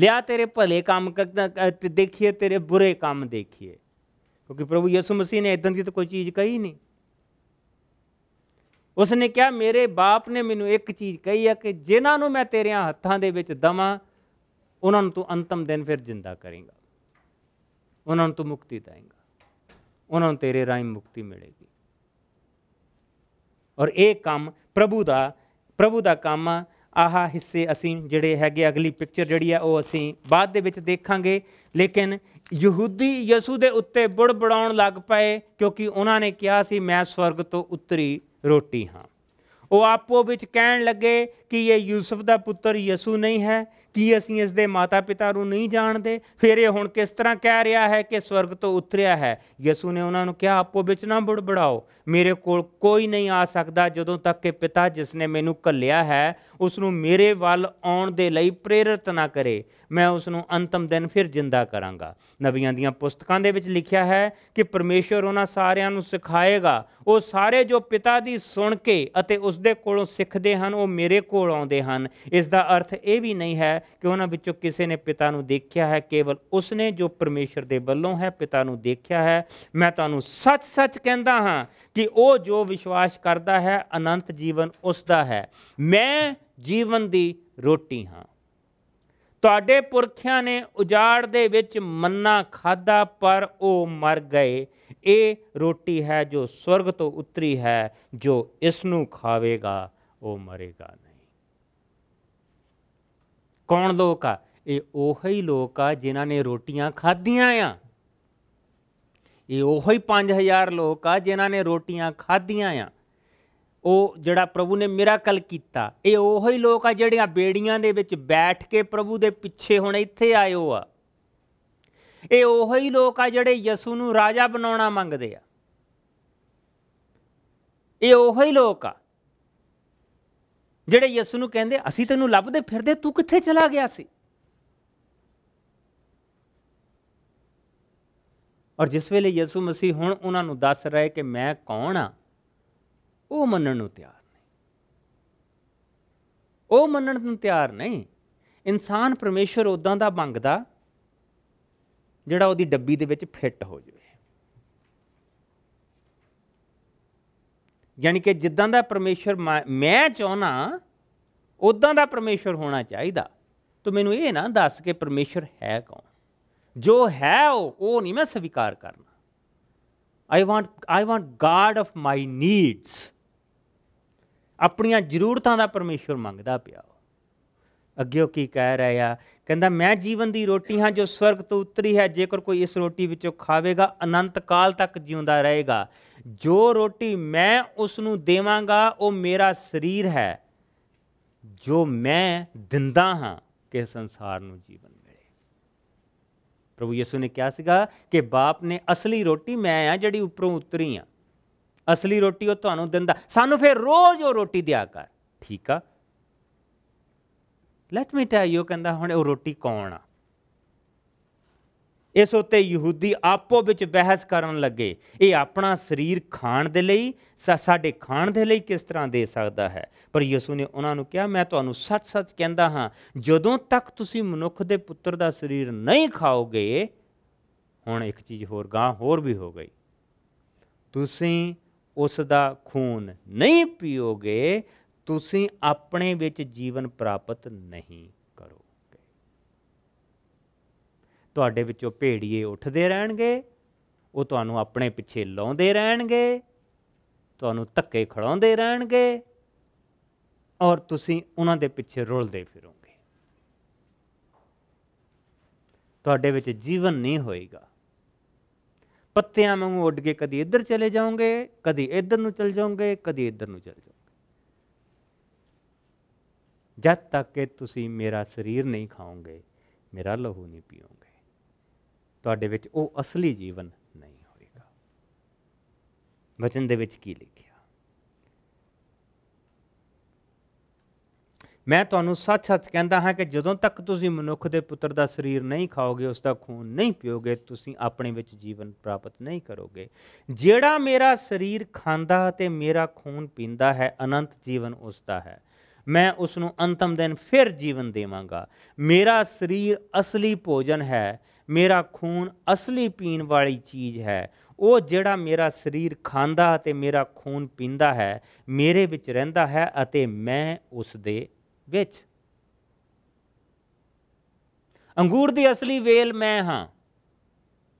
ਲਿਆ ਤੇਰੇ ਭਲੇ ਕੰਮ ਦੇਖੀਏ ਤੇਰੇ ਬੁਰੇ ਕੰਮ ਦੇਖੀਏ ਕਿਉਂਕਿ ਪ੍ਰਭੂ ਯਿਸੂ ਮਸੀਹ ਨੇ ਇਦਾਂ ਦੀ ਤਾਂ ਕੋਈ ਚੀਜ਼ ਕਹੀ ਨਹੀਂ ਉਸਨੇ ਕਿਹਾ ਮੇਰੇ ਬਾਪ ਨੇ ਮੈਨੂੰ ਇੱਕ ਚੀਜ਼ ਕਹੀ ਹੈ ਕਿ ਜਿਨ੍ਹਾਂ ਨੂੰ ਮੈਂ ਤੇਰਿਆਂ ਹੱਥਾਂ ਦੇ ਵਿੱਚ ਦਵਾਂ ਉਹਨਾਂ ਨੂੰ ਤੂੰ ਅੰਤਮ ਦਿਨ ਫਿਰ ਜ਼ਿੰਦਾ ਕਰੇਂਗਾ ਉਹਨਾਂ ਨੂੰ ਤੂੰ ਮੁਕਤੀ ਦੇਵੇਂਗਾ ਉਹਨਾਂ ਨੂੰ ਤੇਰੇ ਰਾਹੀਂ ਮੁਕਤੀ ਮਿਲੇਗੀ ਔਰ ਇਹ ਕੰਮ ਪ੍ਰਭੂ ਦਾ ਪ੍ਰਭੂ ਦਾ ਕੰਮ ਆ ਆਹ ਹਿੱਸੇ ਅਸੀਂ ਜਿਹੜੇ ਹੈਗੇ ਅਗਲੀ ਪਿਕਚਰ ਜਿਹੜੀ ਆ ਉਹ ਅਸੀਂ ਬਾਅਦ ਦੇ ਵਿੱਚ ਦੇਖਾਂਗੇ ਲੇਕਿਨ ਯਹੂਦੀ ਯਸੂ ਦੇ ਉੱਤੇ ਬੁੜਬੜਾਉਣ ਲੱਗ ਪਏ ਕਿਉਂਕਿ ਉਹਨਾਂ ਨੇ ਕਿਹਾ ਸੀ ਮੈਂ ਸਵਰਗ ਤੋਂ ਉਤਰੀ ਰੋਟੀ ਹਾਂ ਉਹ ਆਪੋ ਵਿੱਚ ਕਹਿਣ ਲੱਗੇ ਕਿ ਇਹ ਯੂਸਫ ਦਾ ਪੁੱਤਰ ਯਸੂ ਨਹੀਂ ਹੈ ਕੀ ਅਸੀਂ ਇਸ ਦੇ ਮਾਤਾ-ਪਿਤਾ ਨੂੰ ਨਹੀਂ ਜਾਣਦੇ ਫਿਰ ਇਹ ਹੁਣ ਕਿਸ ਤਰ੍ਹਾਂ ਕਹਿ ਰਿਹਾ ਹੈ ਕਿ ਸਵਰਗ ਤੋਂ ਉਤਰਿਆ ਹੈ ਯਿਸੂ ਨੇ ਉਹਨਾਂ ਨੂੰ ਕਿਹਾ ਆਪੋ ਵਿੱਚ ਨਾ ਬੜਬੜਾਓ ਮੇਰੇ ਕੋਲ ਕੋਈ ਨਹੀਂ ਆ ਸਕਦਾ ਜਦੋਂ ਤੱਕ ਕਿ ਪਿਤਾ ਜਿਸ ਨੇ ਮੈਨੂੰ ਕੱਲਿਆ ਹੈ ਉਸ ਨੂੰ ਮੇਰੇ ਵੱਲ ਆਉਣ ਦੇ ਲਈ ਪ੍ਰੇਰਿਤ ਨਾ ਕਰੇ ਮੈਂ ਉਸ ਨੂੰ ਅੰਤਮ ਦਿਨ ਫਿਰ ਜਿੰਦਾ ਕਰਾਂਗਾ ਨਵੀਆਂ ਦੀਆਂ ਪੁਸਤਕਾਂ ਦੇ ਵਿੱਚ ਲਿਖਿਆ ਹੈ ਕਿ ਪਰਮੇਸ਼ਰ ਉਹਨਾਂ ਸਾਰਿਆਂ ਨੂੰ ਸਿਖਾਏਗਾ ਉਹ ਸਾਰੇ ਜੋ ਪਿਤਾ ਦੀ ਸੁਣ ਕੇ ਅਤੇ ਉਸ ਦੇ ਕੋਲੋਂ ਸਿੱਖਦੇ ਹਨ ਉਹ ਮੇਰੇ ਕੋਲ ਆਉਂਦੇ ਹਨ ਇਸ ਦਾ ਅਰਥ ਇਹ ਵੀ ਨਹੀਂ ਹੈ ਕਿ ਉਹਨਾਂ ਵਿੱਚੋਂ ਕਿਸੇ ਨੇ ਪਿਤਾ ਨੂੰ ਦੇਖਿਆ ਹੈ ਕੇਵਲ ਉਸਨੇ ਜੋ ਪਰਮੇਸ਼ਰ ਦੇ ਵੱਲੋਂ ਹੈ ਪਿਤਾ ਨੂੰ ਦੇਖਿਆ ਹੈ ਮੈਂ ਤੁਹਾਨੂੰ ਸੱਚ-ਸੱਚ ਕਹਿੰਦਾ ਹਾਂ ਕਿ ਉਹ ਜੋ ਵਿਸ਼ਵਾਸ ਕਰਦਾ ਹੈ ਅਨੰਤ ਜੀਵਨ ਉਸ ਦਾ ਹੈ ਮੈਂ ਜੀਵਨ ਦੀ ਰੋਟੀ ਹਾਂ ਤੁਹਾਡੇ ਪੁਰਖਿਆਂ ਨੇ ਉਜਾੜ ਦੇ ਵਿੱਚ ਮੰਨਾ ਖਾਦਾ ਪਰ ਉਹ ਮਰ ਗਏ ਇਹ ਰੋਟੀ ਹੈ ਜੋ ਸਵਰਗ ਤੋਂ ਉਤਰੀ ਹੈ ਜੋ ਇਸ ਨੂੰ ਖਾਵੇਗਾ ਉਹ ਮਰੇਗਾ ਨਹੀਂ ਕੌਣ ਲੋਕ ਆ ਇਹ ਉਹੀ ਲੋਕ ਆ ਜਿਨ੍ਹਾਂ ਨੇ ਰੋਟੀਆਂ ਖਾਧੀਆਂ ਆ ਇਹ ਉਹੀ 5000 ਲੋਕ ਆ ਜਿਨ੍ਹਾਂ ਨੇ ਰੋਟੀਆਂ ਖਾਧੀਆਂ ਆ ਉਹ ਜਿਹੜਾ ਪ੍ਰਭੂ ਨੇ ਮਿਰਾਕਲ ਕੀਤਾ ਇਹ ਉਹੀ ਲੋਕ ਆ ਜਿਹੜੀਆਂ ਬੇੜੀਆਂ ਦੇ ਵਿੱਚ ਬੈਠ ਕੇ ਪ੍ਰਭੂ ਦੇ ਪਿੱਛੇ ਹੁਣ ਇੱਥੇ ਆਇਓ ਆ ਇਹ ਉਹੀ ਲੋਕ ਆ ਜਿਹੜੇ ਯਸੂ ਨੂੰ ਰਾਜਾ ਬਣਾਉਣਾ ਮੰਗਦੇ ਆ ਇਹ ਉਹੀ ਲੋਕ ਆ ਜਿਹੜੇ ਯਿਸੂ ਨੂੰ ਕਹਿੰਦੇ ਅਸੀਂ ਤੈਨੂੰ ਲੱਭਦੇ ਫਿਰਦੇ ਤੂੰ ਕਿੱਥੇ ਚਲਾ ਗਿਆ ਸੀ ਔਰ ਜਿਸ ਵੇਲੇ ਯਿਸੂ ਮਸੀਹ ਹੁਣ ਉਹਨਾਂ ਨੂੰ ਦੱਸ ਰਿਹਾ ਕਿ ਮੈਂ ਕੌਣ ਆ ਉਹ ਮੰਨਣ ਨੂੰ ਤਿਆਰ ਨਹੀਂ ਉਹ ਮੰਨਣ ਨੂੰ ਤਿਆਰ ਨਹੀਂ ਇਨਸਾਨ ਪਰਮੇਸ਼ਰ ਉਦਾਂ ਦਾ ਮੰਗਦਾ ਜਿਹੜਾ ਉਹਦੀ ਡੱਬੀ ਦੇ ਵਿੱਚ ਫਿੱਟ ਹੋ ਜਾਵੇ ਯਾਨੀ ਕਿ ਜਿੱਦਾਂ ਦਾ ਪਰਮੇਸ਼ਰ ਮੈਂ ਚਾਹਨਾ ਉਦਾਂ ਦਾ ਪਰਮੇਸ਼ਰ ਹੋਣਾ ਚਾਹੀਦਾ ਤੂੰ ਮੈਨੂੰ ਇਹ ਨਾ ਦੱਸ ਕੇ ਪਰਮੇਸ਼ਰ ਹੈ ਕੌਣ ਜੋ ਹੈ ਉਹ ਉਹ ਨਹੀਂ ਮੈਂ ਸਵੀਕਾਰ ਕਰਨਾ I want I want God of my needs ਆਪਣੀਆਂ ਜ਼ਰੂਰਤਾਂ ਦਾ ਪਰਮੇਸ਼ਰ ਮੰਗਦਾ ਪਿਆ ਅੱਗੇ ਕੀ ਕਹਿ ਰਿਹਾ ਕਹਿੰਦਾ ਮੈਂ ਜੀਵਨ ਦੀ ਰੋਟੀ ਹਾਂ ਜੋ ਸਵਰਗ ਤੋਂ ਉਤਰੀ ਹੈ ਜੇਕਰ ਕੋਈ ਇਸ ਰੋਟੀ ਵਿੱਚੋਂ ਖਾਵੇਗਾ ਅਨੰਤ ਕਾਲ ਤੱਕ ਜਿਉਂਦਾ ਰਹੇਗਾ ਜੋ ਰੋਟੀ ਮੈਂ ਉਸ ਨੂੰ ਦੇਵਾਂਗਾ ਉਹ ਮੇਰਾ ਸਰੀਰ ਹੈ ਜੋ ਮੈਂ ਦਿੰਦਾ ਹਾਂ ਕਿ ਸੰਸਾਰ ਨੂੰ ਜੀਵਨ ਮਿਲੇ ਪ੍ਰਭੂ ਯਿਸੂ ਨੇ ਕਿਹਾ ਸੀਗਾ ਕਿ ਬਾਪ ਨੇ ਅਸਲੀ ਰੋਟੀ ਮੈਂ ਆ ਜਿਹੜੀ ਉੱਪਰੋਂ ਉਤਰੀ ਆ ਅਸਲੀ ਰੋਟੀ ਉਹ ਤੁਹਾਨੂੰ ਦਿੰਦਾ ਸਾਨੂੰ ਫਿਰ ਰੋਜ਼ ਉਹ ਰੋਟੀ ਦਿਆ ਕਰ ਠੀਕ ਆ ਲੈਟ ਮੀ ਟੈਲ ਯੂ ਕਹਿੰਦਾ ਹੁਣ ਉਹ ਰੋਟੀ ਕੌਣ ਆ ਇਸ ਉਤੇ ਯਹੂਦੀ ਆਪੋ ਵਿੱਚ ਬਹਿਸ ਕਰਨ ਲੱਗੇ ਇਹ ਆਪਣਾ ਸਰੀਰ ਖਾਣ ਦੇ ਲਈ ਸਾਡੇ ਖਾਣ ਦੇ ਲਈ ਕਿਸ ਤਰ੍ਹਾਂ ਦੇ ਸਕਦਾ ਹੈ ਪਰ ਯਿਸੂ ਨੇ ਉਹਨਾਂ ਨੂੰ ਕਿਹਾ ਮੈਂ ਤੁਹਾਨੂੰ ਸੱਚ-ਸੱਚ ਕਹਿੰਦਾ ਹਾਂ ਜਦੋਂ ਤੱਕ ਤੁਸੀਂ ਮਨੁੱਖ ਦੇ ਪੁੱਤਰ ਦਾ ਸਰੀਰ ਨਹੀਂ ਖਾਓਗੇ ਹੁਣ ਇੱਕ ਚੀਜ਼ ਹੋਰ ਗਾਂ ਹੋਰ ਵੀ ਹੋ ਗਈ ਤੁਸੀਂ ਉਸ ਦਾ ਖੂਨ ਨਹੀਂ ਪੀਓਗੇ ਤੁਸੀਂ ਆਪਣੇ ਵਿੱਚ ਜੀਵਨ ਪ੍ਰਾਪਤ ਨਹੀਂ ਕਰੋਗੇ ਤੁਹਾਡੇ ਵਿੱਚੋਂ ਭੇੜੀਏ ਉੱਠਦੇ ਰਹਿਣਗੇ ਉਹ ਤੁਹਾਨੂੰ ਆਪਣੇ ਪਿੱਛੇ ਲਾਉਂਦੇ ਰਹਿਣਗੇ ਤੁਹਾਨੂੰ ਧੱਕੇ ਖੜਾਉਂਦੇ ਰਹਿਣਗੇ ਔਰ ਤੁਸੀਂ ਉਹਨਾਂ ਦੇ ਪਿੱਛੇ ਰੁਲਦੇ ਫਿਰੋਗੇ ਤੁਹਾਡੇ ਵਿੱਚ ਜੀਵਨ ਨਹੀਂ ਹੋਏਗਾ ਪੱਤਿਆਂ ਵਾਂਗੂ ਉੱਡ ਕੇ ਕਦੀ ਇੱਧਰ ਚਲੇ ਜਾਓਗੇ ਕਦੀ ਇੱਧਰ ਨੂੰ ਚਲ ਜਾਓਗੇ ਕਦੀ ਇੱਧਰ ਨੂੰ ਚਲ ਜਾਓਗੇ ਜਦ ਤੱਕ ਕਿ ਤੁਸੀਂ ਮੇਰਾ ਸਰੀਰ ਨਹੀਂ ਖਾਓਗੇ ਮੇਰਾ ਲਹੂ ਨਹੀਂ ਪੀਓਗੇ ਤੁਹਾਡੇ ਵਿੱਚ ਉਹ ਅਸਲੀ ਜੀਵਨ ਨਹੀਂ ਹੋਏਗਾ ਵਚਨ ਦੇ ਵਿੱਚ ਕੀ ਲਿਖਿਆ ਮੈਂ ਤੁਹਾਨੂੰ ਸੱਚ-ਸੱਚ ਕਹਿੰਦਾ ਹਾਂ ਕਿ ਜਦੋਂ ਤੱਕ ਤੁਸੀਂ ਮਨੁੱਖ ਦੇ ਪੁੱਤਰ ਦਾ ਸਰੀਰ ਨਹੀਂ ਖਾਓਗੇ ਉਸ ਦਾ ਖੂਨ ਨਹੀਂ ਪੀਓਗੇ ਤੁਸੀਂ ਆਪਣੇ ਵਿੱਚ ਜੀਵਨ ਪ੍ਰਾਪਤ ਨਹੀਂ ਕਰੋਗੇ ਜਿਹੜਾ ਮੇਰਾ ਸਰੀਰ ਖਾਂਦਾ ਤੇ ਮੇਰਾ ਖੂਨ ਪੀਂਦਾ ਹੈ ਅਨੰਤ ਜੀਵਨ ਉਸ ਦਾ ਹੈ ਮੈਂ ਉਸ ਨੂੰ ਅੰਤਮ ਦਿਨ ਫਿਰ ਜੀਵਨ ਦੇਵਾਂਗਾ ਮੇਰਾ ਸਰੀਰ ਅਸਲੀ ਭੋਜਨ ਹੈ ਮੇਰਾ ਖੂਨ ਅਸਲੀ ਪੀਣ ਵਾਲੀ ਚੀਜ਼ ਹੈ ਉਹ ਜਿਹੜਾ ਮੇਰਾ ਸਰੀਰ ਖਾਂਦਾ ਅਤੇ ਮੇਰਾ ਖੂਨ ਪੀਂਦਾ ਹੈ ਮੇਰੇ ਵਿੱਚ ਰਹਿੰਦਾ ਹੈ ਅਤੇ ਮੈਂ ਉਸ ਦੇ ਵਿੱਚ ਅੰਗੂਰ ਦੀ ਅਸਲੀ ਵੇਲ ਮੈਂ ਹਾਂ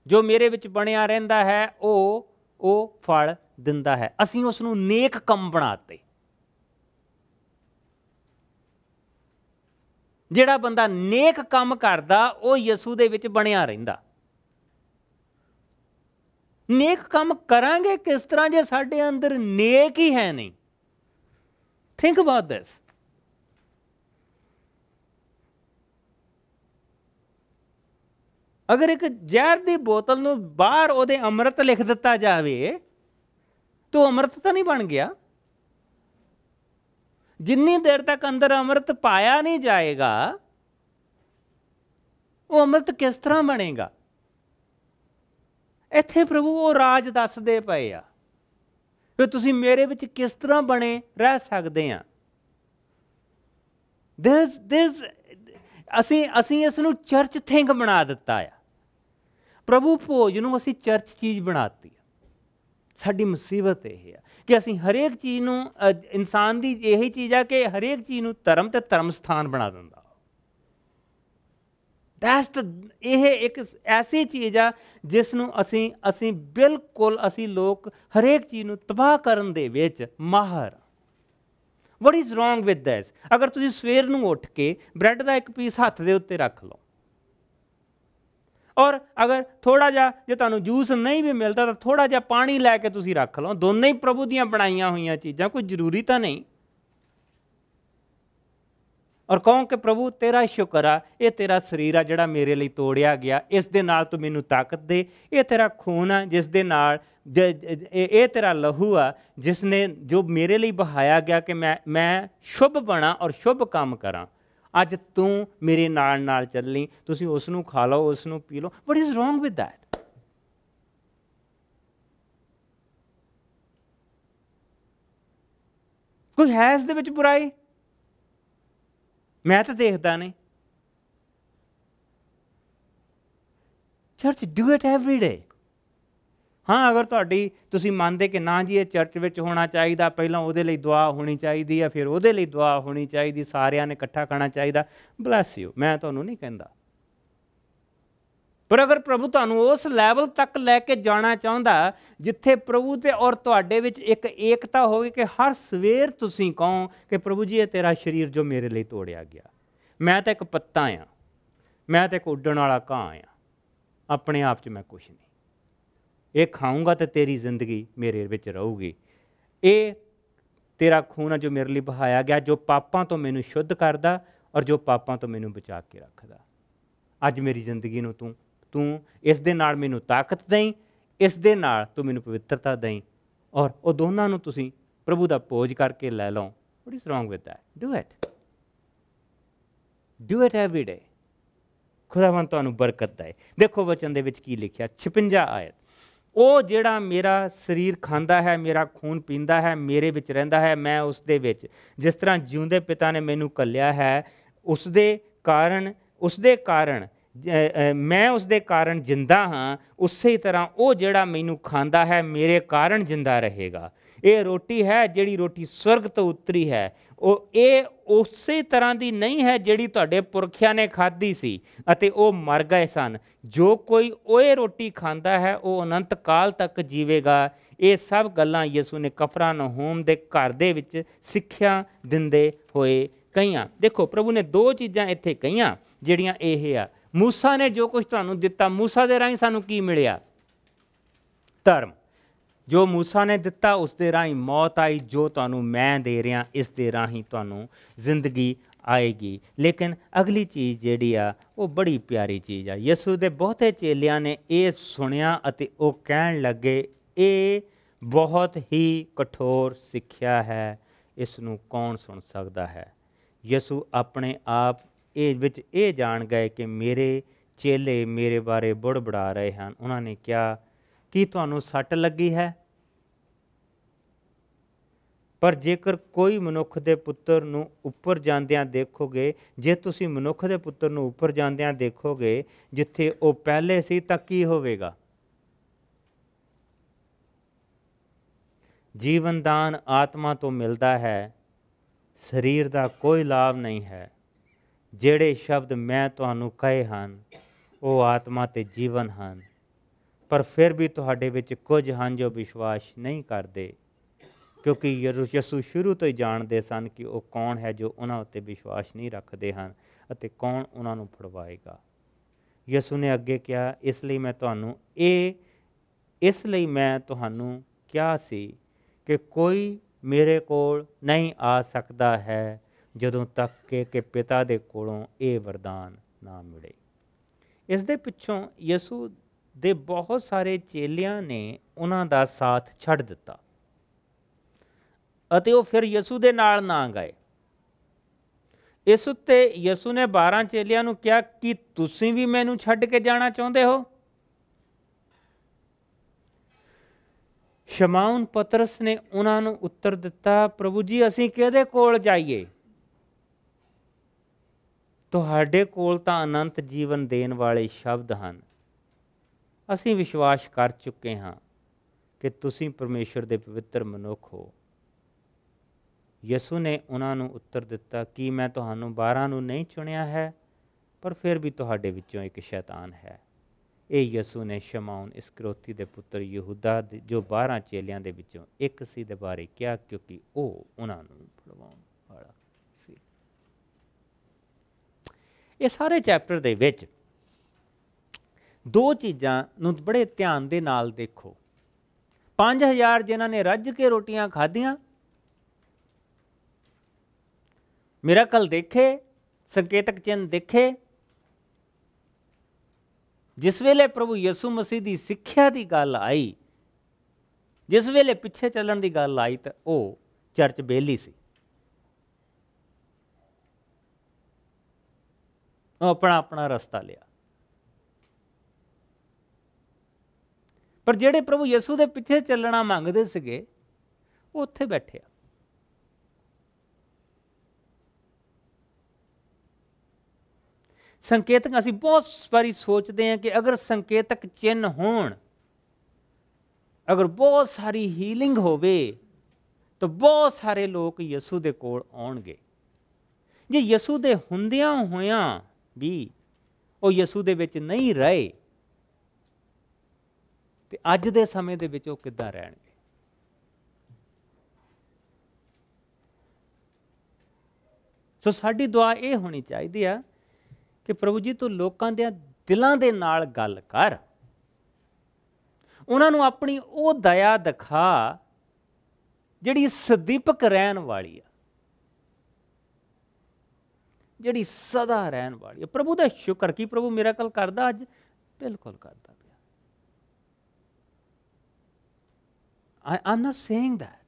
ਜੋ ਮੇਰੇ ਵਿੱਚ ਬਣਿਆ ਰਹਿੰਦਾ ਹੈ ਉਹ ਉਹ ਫਲ ਦਿੰਦਾ ਹੈ ਅਸੀਂ ਉਸ ਨੂੰ ਨੇਕ ਕੰਮ ਬਣਾਤੇ ਜਿਹੜਾ ਬੰਦਾ ਨੇਕ ਕੰਮ ਕਰਦਾ ਉਹ ਯਿਸੂ ਦੇ ਵਿੱਚ ਬਣਿਆ ਰਹਿੰਦਾ ਨੇਕ ਕੰਮ ਕਰਾਂਗੇ ਕਿਸ ਤਰ੍ਹਾਂ ਜੇ ਸਾਡੇ ਅੰਦਰ ਨੇਕ ਹੀ ਹੈ ਨਹੀਂ ਥਿੰਕ ਅਬਾਊਟ ਦਿਸ ਅਗਰ ਇੱਕ ਜ਼ਹਿਰ ਦੀ ਬੋਤਲ ਨੂੰ ਬਾਹਰ ਉਹਦੇ ਅੰਮ੍ਰਿਤ ਲਿਖ ਦਿੱਤਾ ਜਾਵੇ ਤੋ ਅੰਮ੍ਰਿਤ ਤਾਂ ਨਹੀਂ ਬਣ ਗਿਆ ਜਿੰਨੀ ਦੇਰ ਤੱਕ ਅੰਦਰ ਅੰਮ੍ਰਿਤ ਪਾਇਆ ਨਹੀਂ ਜਾਏਗਾ ਉਹ ਅੰਮ੍ਰਿਤ ਕਿਸ ਤਰ੍ਹਾਂ ਬਣੇਗਾ ਇੱਥੇ ਪ੍ਰਭੂ ਉਹ ਰਾਜ ਦੱਸਦੇ ਪਏ ਆ ਕਿ ਤੁਸੀਂ ਮੇਰੇ ਵਿੱਚ ਕਿਸ ਤਰ੍ਹਾਂ ਬਣੇ ਰਹਿ ਸਕਦੇ ਆ ਦੇਰਸ ਦੇਰਸ ਅਸੀਂ ਅਸੀਂ ਇਸ ਨੂੰ ਚਰਚ ਥਿੰਗ ਬਣਾ ਦਿੱਤਾ ਆ ਪ੍ਰਭੂ ਭੋਜ ਨੂੰ ਅਸੀਂ ਚਰਚ ਚੀਜ਼ ਬਣਾਤੀ ਸਾਡੀ ਮੁਸੀਬਤ ਇਹ ਹੈ ਕਿ ਅਸੀਂ ਹਰੇਕ ਚੀਜ਼ ਨੂੰ ਇਨਸਾਨ ਦੀ ਇਹੀ ਚੀਜ਼ ਆ ਕਿ ਹਰੇਕ ਚੀਜ਼ ਨੂੰ ਧਰਮ ਤੇ ਧਰਮ ਸਥਾਨ ਬਣਾ ਦਿੰਦਾ ਦੈਟਸ ਇਹ ਇੱਕ ਐਸੀ ਚੀਜ਼ ਆ ਜਿਸ ਨੂੰ ਅਸੀਂ ਅਸੀਂ ਬਿਲਕੁਲ ਅਸੀਂ ਲੋਕ ਹਰੇਕ ਚੀਜ਼ ਨੂੰ ਤਬਾਹ ਕਰਨ ਦੇ ਵਿੱਚ ਮਾਹਰ what is wrong with this ਅਗਰ ਤੁਸੀਂ ਸਵੇਰ ਨੂੰ ਉੱਠ ਕੇ ਬ੍ਰੈਡ ਦਾ ਇੱਕ ਪੀਸ ਹੱਥ ਦੇ ਉੱਤੇ ਰੱਖ ਲਓ ਔਰ ਅਗਰ ਥੋੜਾ ਜਿਹਾ ਜੇ ਤੁਹਾਨੂੰ ਜੂਸ ਨਹੀਂ ਵੀ ਮਿਲਦਾ ਤਾਂ ਥੋੜਾ ਜਿਹਾ ਪਾਣੀ ਲੈ ਕੇ ਤੁਸੀਂ ਰੱਖ ਲਓ ਦੋਨੇ ਹੀ ਪ੍ਰਭੂ ਦੀਆਂ ਬਣਾਈਆਂ ਹੋਈਆਂ ਚੀਜ਼ਾਂ ਕੋਈ ਜ਼ਰੂਰੀ ਤਾਂ ਨਹੀਂ ਔਰ ਕਹੋ ਕਿ ਪ੍ਰਭੂ ਤੇਰਾ ਸ਼ੁਕਰ ਆ ਇਹ ਤੇਰਾ ਸਰੀਰ ਆ ਜਿਹੜਾ ਮੇਰੇ ਲਈ ਤੋੜਿਆ ਗਿਆ ਇਸ ਦੇ ਨਾਲ ਤੂੰ ਮੈਨੂੰ ਤਾਕਤ ਦੇ ਇਹ ਤੇਰਾ ਖੂਨ ਆ ਜਿਸ ਦੇ ਨਾਲ ਇਹ ਤੇਰਾ ਲਹੂ ਆ ਜਿਸ ਨੇ ਜੋ ਮੇਰੇ ਲਈ ਬਹਾਇਆ ਗਿਆ ਕਿ ਮੈਂ ਮੈਂ ਸ਼ੁਭ ਬਣਾ ਔਰ ਸ਼ੁਭ ਕੰਮ ਕਰਾਂ ਅੱਜ ਤੂੰ ਮੇਰੇ ਨਾਲ ਨਾਲ ਚੱਲੀ ਤੁਸੀਂ ਉਸ ਨੂੰ ਖਾ ਲਓ ਉਸ ਨੂੰ ਪੀ ਲਓ what is wrong with that ਕੋਈ ਹੈ ਇਸ ਦੇ ਵਿੱਚ ਬੁਰਾਈ ਮੈਂ ਤਾਂ ਦੇਖਦਾ ਨਹੀਂ church do it every day ਹਾਂ ਅਗਰ ਤੁਹਾਡੀ ਤੁਸੀਂ ਮੰਨਦੇ ਕਿ ਨਾ ਜੀ ਇਹ ਚਰਚ ਵਿੱਚ ਹੋਣਾ ਚਾਹੀਦਾ ਪਹਿਲਾਂ ਉਹਦੇ ਲਈ ਦੁਆ ਹੋਣੀ ਚਾਹੀਦੀ ਹੈ ਫਿਰ ਉਹਦੇ ਲਈ ਦੁਆ ਹੋਣੀ ਚਾਹੀਦੀ ਸਾਰਿਆਂ ਨੇ ਇਕੱਠਾ ਖਾਣਾ ਚਾਹੀਦਾ ਬਲੈਸ ਯੂ ਮੈਂ ਤੁਹਾਨੂੰ ਨਹੀਂ ਕਹਿੰਦਾ ਪਰ ਅਗਰ ਪ੍ਰਭੂ ਤੁਹਾਨੂੰ ਉਸ ਲੈਵਲ ਤੱਕ ਲੈ ਕੇ ਜਾਣਾ ਚਾਹੁੰਦਾ ਜਿੱਥੇ ਪ੍ਰਭੂ ਤੇ ਔਰ ਤੁਹਾਡੇ ਵਿੱਚ ਇੱਕ ਏਕਤਾ ਹੋਵੇ ਕਿ ਹਰ ਸਵੇਰ ਤੁਸੀਂ ਕਹੋ ਕਿ ਪ੍ਰਭੂ ਜੀ ਇਹ ਤੇਰਾ ਸਰੀਰ ਜੋ ਮੇਰੇ ਲਈ ਤੋੜਿਆ ਗਿਆ ਮੈਂ ਤਾਂ ਇੱਕ ਪੱਤਾ ਆ ਮੈਂ ਤਾਂ ਇੱਕ ਉੱਡਣ ਵਾਲਾ ਕਾਂ ਆ ਆਪਣੇ ਆਪ 'ਚ ਮੈਂ ਕੁਝ ਨਹੀਂ ਇਹ ਖਾਊਂਗਾ ਤੇ ਤੇਰੀ ਜ਼ਿੰਦਗੀ ਮੇਰੇ ਵਿੱਚ ਰਹੂਗੀ ਇਹ ਤੇਰਾ ਖੂਨ ਜੋ ਮੇਰੇ ਲਈ ਬਹਾਇਆ ਗਿਆ ਜੋ ਪਾਪਾਂ ਤੋਂ ਮੈਨੂੰ ਸ਼ੁੱਧ ਕਰਦਾ ਔਰ ਜੋ ਪਾਪਾਂ ਤੋਂ ਮੈਨੂੰ ਬਚਾ ਕੇ ਰੱਖਦਾ ਅੱਜ ਮੇਰੀ ਜ਼ਿੰਦਗੀ ਨੂੰ ਤੂੰ ਤੂੰ ਇਸ ਦੇ ਨਾਲ ਮੈਨੂੰ ਤਾਕਤ ਦੇਈ ਇਸ ਦੇ ਨਾਲ ਤੂੰ ਮੈਨੂੰ ਪਵਿੱਤਰਤਾ ਦੇਈ ਔਰ ਉਹ ਦੋਨਾਂ ਨੂੰ ਤੁਸੀਂ ਪ੍ਰਭੂ ਦਾ ਪੋਜ ਕਰਕੇ ਲੈ ਲਓ what is wrong with that do it do it every day ਖੁਦਾਵੰਤ ਤੁਹਾਨੂੰ ਬਰਕਤ ਦੇ ਦੇਖੋ ਵਚਨ ਦੇ ਵਿੱਚ ਕੀ ਲਿਖਿਆ 56 ਆਇਤ ਉਹ ਜਿਹੜਾ ਮੇਰਾ ਸਰੀਰ ਖਾਂਦਾ ਹੈ ਮੇਰਾ ਖੂਨ ਪੀਂਦਾ ਹੈ ਮੇਰੇ ਵਿੱਚ ਰਹਿੰਦਾ ਹੈ ਮੈਂ ਉਸ ਦੇ ਵਿੱਚ ਜਿਸ ਤਰ੍ਹਾਂ ਜਿਉਂਦੇ ਪਿਤਾ ਨੇ ਮੈਨੂੰ ਕੱਲਿਆ ਹੈ ਉਸ ਦੇ ਕਾਰਨ ਉਸ ਦੇ ਕਾਰਨ ਮੈਂ ਉਸ ਦੇ ਕਾਰਨ ਜਿੰਦਾ ਹਾਂ ਉਸੇ ਤਰ੍ਹਾਂ ਉਹ ਜਿਹੜਾ ਮੈਨੂੰ ਖਾਂਦਾ ਹੈ ਮੇਰੇ ਕਾਰਨ ਜਿੰਦਾ ਰਹੇਗਾ ਇਹ ਰੋਟੀ ਹੈ ਜਿਹੜੀ ਰੋਟੀ ਸਵਰਗ ਤੋਂ ਉਤਰੀ ਹੈ ਉਹ ਇਹ ਉਸੇ ਤਰ੍ਹਾਂ ਦੀ ਨਹੀਂ ਹੈ ਜਿਹੜੀ ਤੁਹਾਡੇ ਪੁਰਖਿਆਂ ਨੇ ਖਾਧੀ ਸੀ ਅਤੇ ਉਹ ਮਰ ਗਏ ਸਨ ਜੋ ਕੋਈ ਉਹ ਰੋਟੀ ਖਾਂਦਾ ਹੈ ਉਹ ਅਨੰਤ ਕਾਲ ਤੱਕ ਜੀਵੇਗਾ ਇਹ ਸਭ ਗੱਲਾਂ ਯਿਸੂ ਨੇ ਕਫਰਾਂ ਨਹੂਮ ਦੇ ਘਰ ਦੇ ਵਿੱਚ ਸਿੱਖਿਆ ਦਿੰਦੇ ਹੋਏ ਕਹੀਆਂ ਦੇਖੋ ਪ੍ਰਭੂ ਨੇ ਦੋ ਚੀਜ਼ਾਂ ਇੱਥੇ ਕਹੀਆਂ ਜਿਹੜੀਆਂ ਇਹ ਆ ਮੂਸਾ ਨੇ ਜੋ ਕੁਝ ਤੁਹਾਨੂੰ ਦਿੱਤਾ ਮੂਸਾ ਦੇ ਰਾਹੀਂ ਸਾਨੂੰ ਕੀ ਮਿਲਿਆ ਧਰਮ ਜੋ موسی ਨੇ ਦਿੱਤਾ ਉਸ ਦੇ ਰਾਹੀਂ ਮੌਤ ਆਈ ਜੋ ਤੁਹਾਨੂੰ ਮੈਂ ਦੇ ਰਿਹਾ ਇਸ ਦੇ ਰਾਹੀਂ ਤੁਹਾਨੂੰ ਜ਼ਿੰਦਗੀ ਆਏਗੀ ਲੇਕਿਨ ਅਗਲੀ ਚੀਜ਼ ਜਿਹੜੀ ਆ ਉਹ ਬੜੀ ਪਿਆਰੀ ਚੀਜ਼ ਆ ਯਿਸੂ ਦੇ ਬਹੁਤੇ ਚੇਲਿਆਂ ਨੇ ਇਹ ਸੁਣਿਆ ਅਤੇ ਉਹ ਕਹਿਣ ਲੱਗੇ ਇਹ ਬਹੁਤ ਹੀ ਕਠੋਰ ਸਿੱਖਿਆ ਹੈ ਇਸ ਨੂੰ ਕੌਣ ਸੁਣ ਸਕਦਾ ਹੈ ਯਿਸੂ ਆਪਣੇ ਆਪ ਇਹ ਵਿੱਚ ਇਹ ਜਾਣ ਗਏ ਕਿ ਮੇਰੇ ਚੇਲੇ ਮੇਰੇ ਬਾਰੇ ਬੜਬੜਾ ਰਹੇ ਹਨ ਉਹਨਾਂ ਨੇ ਕਿਹਾ ਕੀ ਤੁਹਾਨੂੰ ਸੱਟ ਲੱਗੀ ਹੈ ਪਰ ਜੇਕਰ ਕੋਈ ਮਨੁੱਖ ਦੇ ਪੁੱਤਰ ਨੂੰ ਉੱਪਰ ਜਾਂਦਿਆਂ ਦੇਖੋਗੇ ਜੇ ਤੁਸੀਂ ਮਨੁੱਖ ਦੇ ਪੁੱਤਰ ਨੂੰ ਉੱਪਰ ਜਾਂਦਿਆਂ ਦੇਖੋਗੇ ਜਿੱਥੇ ਉਹ ਪਹਿਲੇ ਸੀ ਤਾਂ ਕੀ ਹੋਵੇਗਾ ਜੀਵਨਦਾਨ ਆਤਮਾ ਤੋਂ ਮਿਲਦਾ ਹੈ ਸਰੀਰ ਦਾ ਕੋਈ ਲਾਭ ਨਹੀਂ ਹੈ ਜਿਹੜੇ ਸ਼ਬਦ ਮੈਂ ਤੁਹਾਨੂੰ ਕਹੇ ਹਨ ਉਹ ਆਤਮਾ ਤੇ ਜੀਵਨ ਹਨ ਪਰ ਫਿਰ ਵੀ ਤੁਹਾਡੇ ਵਿੱਚ ਕੁਝ ਹਨ ਜੋ ਵਿਸ਼ਵਾਸ ਨਹੀਂ ਕਰਦੇ ਕਿਉਂਕਿ ਯਿਸੂ ਸ਼ੁਰੂ ਤੋਂ ਹੀ ਜਾਣਦੇ ਸਨ ਕਿ ਉਹ ਕੌਣ ਹੈ ਜੋ ਉਹਨਾਂ ਉੱਤੇ ਵਿਸ਼ਵਾਸ ਨਹੀਂ ਰੱਖਦੇ ਹਨ ਅਤੇ ਕੌਣ ਉਹਨਾਂ ਨੂੰ ਫੜਵਾਏਗਾ ਯਿਸੂ ਨੇ ਅੱਗੇ ਕਿਹਾ ਇਸ ਲਈ ਮੈਂ ਤੁਹਾਨੂੰ ਇਹ ਇਸ ਲਈ ਮੈਂ ਤੁਹਾਨੂੰ ਕਿਹਾ ਸੀ ਕਿ ਕੋਈ ਮੇਰੇ ਕੋਲ ਨਹੀਂ ਆ ਸਕਦਾ ਹੈ ਜਦੋਂ ਤੱਕ ਕਿ ਕਿ ਪਿਤਾ ਦੇ ਕੋਲੋਂ ਇਹ ਵਰਦਾਨ ਨਾ ਮਿਲੇ ਇਸ ਦੇ ਪਿੱਛੋਂ ਯਿਸੂ ਦੇ ਬਹੁਤ ਸਾਰੇ ਚੇਲਿਆਂ ਨੇ ਉਹਨਾਂ ਦਾ ਸਾਥ ਛੱਡ ਦਿੱਤਾ ਅਤੇ ਉਹ ਫਿਰ ਯਿਸੂ ਦੇ ਨਾਲ ਨਾ ਗਏ ਇਸ ਉੱਤੇ ਯਿਸੂ ਨੇ 12 ਚੇਲਿਆਂ ਨੂੰ ਕਿਹਾ ਕਿ ਤੁਸੀਂ ਵੀ ਮੈਨੂੰ ਛੱਡ ਕੇ ਜਾਣਾ ਚਾਹੁੰਦੇ ਹੋ ਸ਼ਮਾਉਨ ਪਤਰਸ ਨੇ ਉਹਨਾਂ ਨੂੰ ਉੱਤਰ ਦਿੱਤਾ ਪ੍ਰਭੂ ਜੀ ਅਸੀਂ ਕਿਹਦੇ ਕੋਲ ਜਾਈਏ ਤੁਹਾਡੇ ਕੋਲ ਤਾਂ ਅਨੰਤ ਜੀਵਨ ਦੇਣ ਵਾਲੇ ਸ਼ਬਦ ਹਨ ਅਸੀਂ ਵਿਸ਼ਵਾਸ ਕਰ ਚੁੱਕੇ ਹਾਂ ਕਿ ਤੁਸੀਂ ਪਰਮੇਸ਼ਰ ਦੇ ਪਵਿੱਤਰ ਮਨੁੱਖ ਹੋ ਯਿਸੂ ਨੇ ਉਹਨਾਂ ਨੂੰ ਉੱਤਰ ਦਿੱਤਾ ਕਿ ਮੈਂ ਤੁਹਾਨੂੰ 12 ਨੂੰ ਨਹੀਂ ਚੁਣਿਆ ਹੈ ਪਰ ਫਿਰ ਵੀ ਤੁਹਾਡੇ ਵਿੱਚੋਂ ਇੱਕ ਸ਼ੈਤਾਨ ਹੈ ਇਹ ਯਿਸੂ ਨੇ ਸ਼ਮਾਉਨ ਇਸਕਰੋਤੀ ਦੇ ਪੁੱਤਰ ਯਹੂਦਾ ਜੋ 12 ਚੇਲਿਆਂ ਦੇ ਵਿੱਚੋਂ ਇੱਕ ਸੀ ਦੇ ਬਾਰੇ ਕਿਹਾ ਕਿਉਂਕਿ ਉਹ ਉਹਨਾਂ ਨੂੰ ਫੜਵਾਉਣ ਵਾਲਾ ਸੀ ਇਹ ਸਾਰੇ ਚੈਪਟਰ ਦੇ ਵਿੱਚ ਦੋ ਚੀਜ਼ਾਂ ਨੂੰ ਬੜੇ ਧਿਆਨ ਦੇ ਨਾਲ ਦੇਖੋ 5000 ਜਿਨ੍ਹਾਂ ਨੇ ਰੱਜ ਕੇ ਰੋਟੀਆਂ ਖਾਧੀਆਂ ਮਿਰਾਕਲ ਦੇਖੇ ਸੰਕੇਤਕ ਚਿੰਨ ਦੇਖੇ ਜਿਸ ਵੇਲੇ ਪ੍ਰਭੂ ਯਿਸੂ ਮਸੀਹ ਦੀ ਸਿੱਖਿਆ ਦੀ ਗੱਲ ਆਈ ਜਿਸ ਵੇਲੇ ਪਿੱਛੇ ਚੱਲਣ ਦੀ ਗੱਲ ਆਈ ਤਾਂ ਉਹ ਚਰਚ ਬੇਲੀ ਸੀ ਉਹ ਆਪਣਾ ਆਪਣਾ ਰਸਤਾ ਲਿਆ ਪਰ ਜਿਹੜੇ ਪ੍ਰਭੂ ਯਿਸੂ ਦੇ ਪਿੱਛੇ ਚੱਲਣਾ ਮੰਗਦੇ ਸੀਗੇ ਉਹ ਉੱਥੇ ਬੈਠੇ ਆ ਸੰਕੇਤਕ ਅਸੀਂ ਬਹੁਤ ਵਾਰੀ ਸੋਚਦੇ ਹਾਂ ਕਿ ਅਗਰ ਸੰਕੇਤਕ ਚਿੰਨ ਹੋਣ ਅਗਰ ਬਹੁਤ ਸਾਰੀ ਹੀਲਿੰਗ ਹੋਵੇ ਤਾਂ ਬਹੁਤ ਸਾਰੇ ਲੋਕ ਯਿਸੂ ਦੇ ਕੋਲ ਆਉਣਗੇ ਜੇ ਯਿਸੂ ਦੇ ਹੁੰਦਿਆਂ ਹੋਇਆਂ ਵੀ ਉਹ ਯਿਸੂ ਦੇ ਵਿੱਚ ਨਹੀਂ ਰਹੇ ਤੇ ਅੱਜ ਦੇ ਸਮੇਂ ਦੇ ਵਿੱਚ ਉਹ ਕਿੱਦਾਂ ਰਹਿਣਗੇ ਸੋ ਸਾਡੀ ਦੁਆ ਇਹ ਹੋਣੀ ਚਾਹੀਦੀ ਆ ਕਿ ਪ੍ਰਭੂ ਜੀ ਤੂੰ ਲੋਕਾਂ ਦੇ ਦਿਲਾਂ ਦੇ ਨਾਲ ਗੱਲ ਕਰ ਉਹਨਾਂ ਨੂੰ ਆਪਣੀ ਉਹ ਦਇਆ ਦਿਖਾ ਜਿਹੜੀ ਸਦੀਪਕ ਰਹਿਣ ਵਾਲੀ ਆ ਜਿਹੜੀ ਸਦਾ ਰਹਿਣ ਵਾਲੀ ਆ ਪ੍ਰਭੂ ਦਾ ਸ਼ੁਕਰ ਕੀ ਪ੍ਰਭੂ ਮੇਰਾ ਕਲ ਕਰਦਾ ਅੱਜ ਬਿਲਕੁਲ ਕਰਦਾ ਆਈ ਆਮ ਨਾਟ ਸੇਇੰਗ ਦੈਟ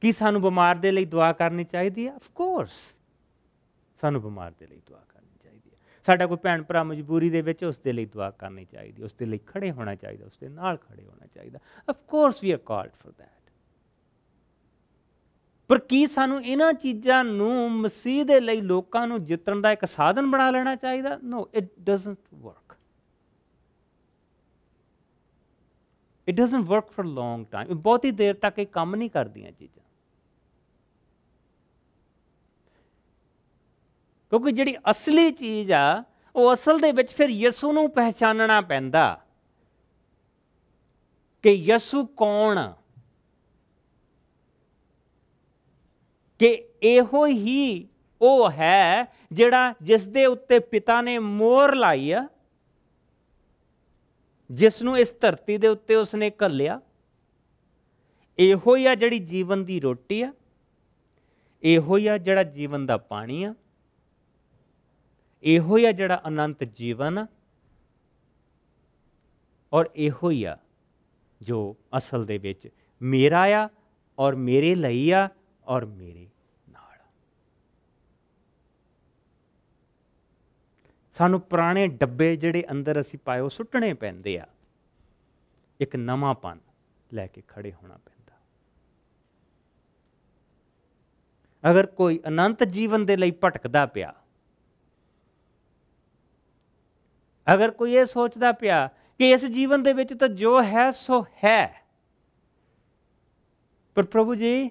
ਕੀ ਸਾਨੂੰ ਬਿਮਾਰ ਦੇ ਲਈ ਦੁਆ ਕਰਨੀ ਚਾਹੀਦੀ ਹੈ ਆਫ ਕੋਰਸ ਸਾਨੂੰ ਬਿਮਾਰ ਦੇ ਲਈ ਦੁਆ ਕਰਨੀ ਚਾਹੀਦੀ ਹੈ ਸਾਡਾ ਕੋਈ ਭੈਣ ਭਰਾ ਮਜਬੂਰੀ ਦੇ ਵਿੱਚ ਉਸ ਦੇ ਲਈ ਦੁਆ ਕਰਨੀ ਚਾਹੀਦੀ ਉਸ ਦੇ ਲਈ ਖੜੇ ਹੋਣਾ ਚਾਹੀਦਾ ਉਸ ਦੇ ਨਾਲ ਖੜੇ ਹੋਣਾ ਚਾਹੀਦਾ of course we are called for that ਪਰ ਕੀ ਸਾਨੂੰ ਇਹਨਾਂ ਚੀਜ਼ਾਂ ਨੂੰ ਮਸੀਹ ਦੇ ਲਈ ਲੋਕਾਂ ਨੂੰ ਜਿੱਤਣ ਦਾ ਇੱਕ ਸਾਧਨ ਬਣਾ ਲੈਣਾ ਚਾਹੀਦਾ no it doesn't work it doesn't work for long time ਬਹੁਤ ਹੀ ਦੇਰ ਤੱਕ ਇਹ ਕੰਮ ਨਹੀਂ ਕਰਦੀਆਂ ਚੀਜ਼ਾਂ ਕਿਉਂਕਿ ਜਿਹੜੀ ਅਸਲੀ ਚੀਜ਼ ਆ ਉਹ ਅਸਲ ਦੇ ਵਿੱਚ ਫਿਰ ਯਿਸੂ ਨੂੰ ਪਹਿਚਾਨਣਾ ਪੈਂਦਾ ਕਿ ਯਿਸੂ ਕੌਣ ਕਿ ਇਹੋ ਹੀ ਉਹ ਹੈ ਜਿਹੜਾ ਜਿਸ ਦੇ ਉੱਤੇ ਪਿਤਾ ਨੇ ਮੋਹਰ ਲਾਈ ਆ ਜਿਸ ਨੂੰ ਇਸ ਧਰਤੀ ਦੇ ਉੱਤੇ ਉਸਨੇ ਕੱਲਿਆ ਇਹੋ ਹੀ ਆ ਜਿਹੜੀ ਜੀਵਨ ਦੀ ਰੋਟੀ ਆ ਇਹੋ ਹੀ ਆ ਜਿਹੜਾ ਜੀਵਨ ਦਾ ਪਾਣੀ ਆ ਇਹੋ ਹੀ ਆ ਜਿਹੜਾ ਅਨੰਤ ਜੀਵਨ ਆ ਔਰ ਇਹੋ ਹੀ ਆ ਜੋ ਅਸਲ ਦੇ ਵਿੱਚ ਮੇਰਾ ਆ ਔਰ ਮੇਰੇ ਲਈ ਆ ਔਰ ਮੇਰੇ ਸਾਨੂੰ ਪੁਰਾਣੇ ਡੱਬੇ ਜਿਹੜੇ ਅੰਦਰ ਅਸੀਂ ਪਾਇਓ ਸੁੱਟਣੇ ਪੈਂਦੇ ਆ ਇੱਕ ਨਵਾਂ ਪਨ ਲੈ ਕੇ ਖੜੇ ਹੋਣਾ ਪੈਂਦਾ ਅਗਰ ਕੋਈ ਅਨੰਤ ਜੀਵਨ ਦੇ ਲਈ ਭਟਕਦਾ ਪਿਆ ਅਗਰ ਕੋਈ ਇਹ ਸੋਚਦਾ ਪਿਆ ਕਿ ਇਸ ਜੀਵਨ ਦੇ ਵਿੱਚ ਤਾਂ ਜੋ ਹੈ ਸੋ ਹੈ ਪਰ ਪ੍ਰਭੂ ਜੀ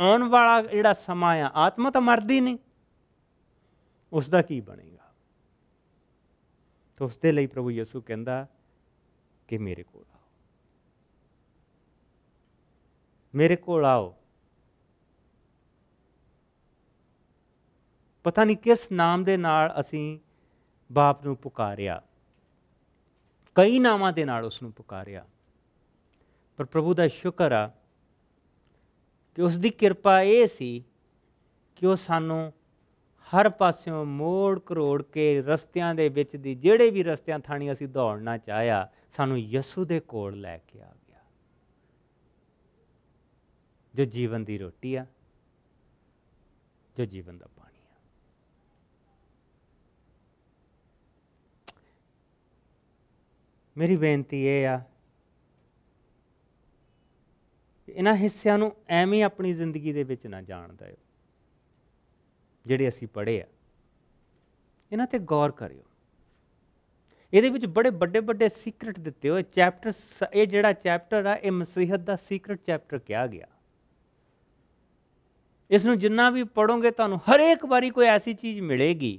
ਆਉਣ ਵਾਲਾ ਜਿਹੜਾ ਸਮਾਂ ਆ ਆਤਮਾ ਤਾਂ ਮਰਦੀ ਨਹੀਂ ਉਸ ਦਾ ਕੀ ਬਣੇਗਾ ਤਾਂ ਉਸਦੇ ਦੇ ਲਈ ਪ੍ਰਭੂ ਯਿਸੂ ਕਹਿੰਦਾ ਕਿ ਮੇਰੇ ਕੋਲ ਆਓ ਮੇਰੇ ਕੋਲ ਆਓ ਪਤਾ ਨਹੀਂ ਕਿਸ ਨਾਮ ਦੇ ਨਾਲ ਅਸੀਂ ਬਾਪ ਨੂੰ ਪੁਕਾਰਿਆ ਕਈ ਨਾਵਾਂ ਦੇ ਨਾਲ ਉਸ ਨੂੰ ਪੁਕਾਰਿਆ ਪਰ ਪ੍ਰਭੂ ਦਾ ਸ਼ੁਕਰ ਆ ਕਿ ਉਸ ਦੀ ਕਿਰਪਾ ਇਹ ਸੀ ਕਿ ਉਹ ਸਾਨੂੰ ਹਰ ਪਾਸਿਓਂ ਮੋੜ ਕਰੋੜ ਕੇ ਰਸਤਿਆਂ ਦੇ ਵਿੱਚ ਦੀ ਜਿਹੜੇ ਵੀ ਰਸਤਿਆਂ ਥਾਣੀ ਅਸੀਂ ਦੌੜਨਾ ਚਾਹਿਆ ਸਾਨੂੰ ਯਸੂ ਦੇ ਕੋਲ ਲੈ ਕੇ ਆ ਗਿਆ ਜੋ ਜੀਵਨ ਦੀ ਰੋਟੀ ਆ ਜੋ ਜੀਵਨ ਦਾ ਪਾਣੀ ਆ ਮੇਰੀ ਬੇਨਤੀ ਇਹ ਆ ਇਹਨਾਂ ਹਿੱਸਿਆਂ ਨੂੰ ਐਵੇਂ ਆਪਣੀ ਜ਼ਿੰਦਗੀ ਦੇ ਵਿੱਚ ਨਾ ਜਾਣ ਦਿਓ ਜਿਹੜੇ ਅਸੀਂ ਪੜ੍ਹੇ ਆ ਇਹਨਾਂ ਤੇ ਗੌਰ ਕਰਿਓ ਇਹਦੇ ਵਿੱਚ ਬੜੇ ਵੱਡੇ ਵੱਡੇ ਸੀਕ੍ਰੇਟ ਦਿੱਤੇ ਹੋਏ ਚੈਪਟਰ ਇਹ ਜਿਹੜਾ ਚੈਪਟਰ ਆ ਇਹ ਮਸੀਹਤ ਦਾ ਸੀਕ੍ਰੇਟ ਚੈਪਟਰ ਕਿਹਾ ਗਿਆ ਇਸ ਨੂੰ ਜਿੰਨਾ ਵੀ ਪੜੋਗੇ ਤੁਹਾਨੂੰ ਹਰੇਕ ਵਾਰੀ ਕੋਈ ਐਸੀ ਚੀਜ਼ ਮਿਲੇਗੀ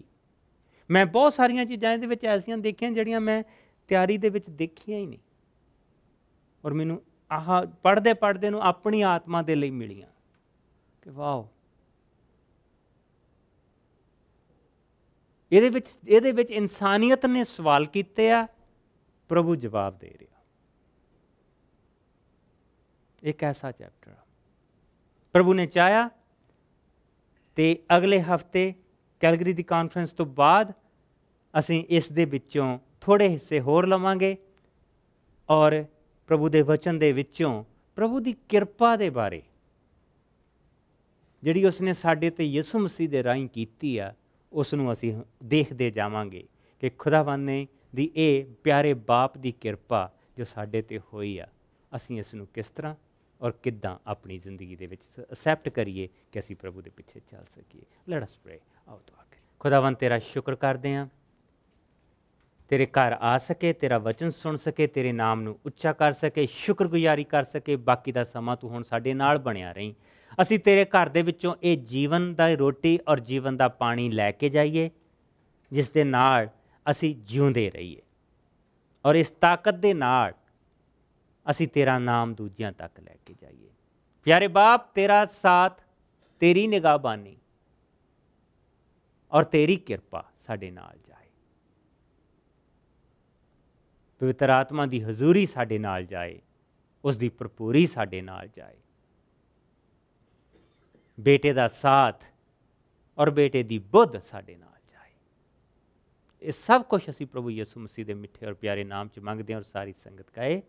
ਮੈਂ ਬਹੁਤ ਸਾਰੀਆਂ ਚੀਜ਼ਾਂ ਇਹਦੇ ਵਿੱਚ ਐਸੀਆਂ ਦੇਖੀਆਂ ਜਿਹੜੀਆਂ ਮੈਂ ਤਿਆਰੀ ਦੇ ਵਿੱਚ ਦੇਖੀਆਂ ਹੀ ਨਹੀਂ ਔਰ ਮੈਨੂੰ ਆਹ ਪੜਦੇ ਪੜਦੇ ਨੂੰ ਆਪਣੀ ਆਤਮਾ ਦੇ ਲਈ ਮਿਲੀਆਂ ਕਿ ਵਾਓ ਇਹਦੇ ਵਿੱਚ ਇਹਦੇ ਵਿੱਚ ਇਨਸਾਨੀਅਤ ਨੇ ਸਵਾਲ ਕੀਤੇ ਆ ਪ੍ਰਭੂ ਜਵਾਬ ਦੇ ਰਿਹਾ ਇੱਕ ਐਸਾ ਚੈਪਟਰ ਪ੍ਰਭੂ ਨੇ ਚਾਇਆ ਤੇ ਅਗਲੇ ਹਫਤੇ ਕੈਲਗਰੀ ਦੀ ਕਾਨਫਰੰਸ ਤੋਂ ਬਾਅਦ ਅਸੀਂ ਇਸ ਦੇ ਵਿੱਚੋਂ ਥੋੜੇ ਹਿੱਸੇ ਹੋਰ ਲਵਾਂਗੇ ਔਰ ਪ੍ਰਭੂ ਦੇ ਵਚਨ ਦੇ ਵਿੱਚੋਂ ਪ੍ਰਭੂ ਦੀ ਕਿਰਪਾ ਦੇ ਬਾਰੇ ਜਿਹੜੀ ਉਸਨੇ ਸਾਡੇ ਤੇ ਯਿਸੂ ਮਸੀਹ ਦੇ ਰਾਹੀਂ ਕੀਤੀ ਆ ਉਸ ਨੂੰ ਅਸੀਂ ਦੇਖਦੇ ਜਾਵਾਂਗੇ ਕਿ ਨੇ ਦੀ ਇਹ ਪਿਆਰੇ ਬਾਪ ਦੀ ਕਿਰਪਾ ਜੋ ਸਾਡੇ ਤੇ ਹੋਈ ਆ ਅਸੀਂ ਇਸ ਨੂੰ ਕਿਸ ਤਰ੍ਹਾਂ ਔਰ ਕਿੱਦਾਂ ਆਪਣੀ ਜ਼ਿੰਦਗੀ ਦੇ ਵਿੱਚ ਅਸੈਪਟ ਕਰੀਏ ਕਿ ਅਸੀਂ ਪ੍ਰਭੂ ਦੇ ਪਿੱਛੇ ਚੱਲ ਸਕੀਏ ਲੈਟ ਅਸ ਪ੍ਰੇ ਆਓ ਦੁਆ ਕਰੀਏ ਖੁਦਾਵੰਦ ਤੇਰਾ ਸ਼ੁਕਰ ਕਰਦੇ ਆਂ ਤੇਰੇ ਘਰ ਆ ਸਕੇ ਤੇਰਾ ਵਚਨ ਸੁਣ ਸਕੇ ਤੇਰੇ ਨਾਮ ਨੂੰ ਉੱਚਾ ਕਰ ਸਕੇ ਸ਼ੁਕਰਗੁਜ਼ਾਰੀ ਕਰ ਸਕੇ ਬਾਕੀ ਦਾ ਸਮਾਂ ਤੂੰ ਹੁਣ ਸਾਡੇ ਨਾਲ ਬਣਿਆ ਰਹੀਂ ਅਸੀਂ ਤੇਰੇ ਘਰ ਦੇ ਵਿੱਚੋਂ ਇਹ ਜੀਵਨ ਦਾ ਰੋਟੀ ਔਰ ਜੀਵਨ ਦਾ ਪਾਣੀ ਲੈ ਕੇ ਜਾਈਏ ਜਿਸ ਦੇ ਨਾਲ ਅਸੀਂ ਜਿਉਂਦੇ ਰਹੀਏ ਔਰ ਇਸ ਤਾਕਤ ਦੇ ਨਾਲ ਅਸੀਂ ਤੇਰਾ ਨਾਮ ਦੂਜਿਆਂ ਤੱਕ ਲੈ ਕੇ ਜਾਈਏ ਪਿਆਰੇ ਬਾਪ ਤੇਰਾ ਸਾਥ ਤੇਰੀ ਨਿਗਾਹਬਾਨੀ ਔਰ ਤੇਰੀ ਕਿਰਪਾ ਸਾਡੇ ਨਾਲ ਜਾਏ ਪਵਿੱਤਰ ਆਤਮਾ ਦੀ ਹਜ਼ੂਰੀ ਸਾਡੇ ਨਾਲ ਜਾਏ ਉਸ ਦੀ ਭਰਪੂਰੀ ਸਾਡੇ ਨਾਲ ਜਾਏ ਬੇਟੇ ਦਾ ਸਾਥ ਔਰ ਬੇਟੇ ਦੀ ਬੁੱਧ ਸਾਡੇ ਨਾਲ ਜਾਏ ਇਹ ਸਭ ਕੁਝ ਅਸੀਂ ਪ੍ਰਭੂ ਯਿਸੂ ਮਸੀਹ ਦੇ ਮਿੱਠੇ ਔਰ ਪਿਆਰੇ ਨਾਮ 'ਚ ਮੰਗਦੇ ਹਾਂ ਔਰ ਸਾਰੀ ਸੰਗਤ ਕਹੇ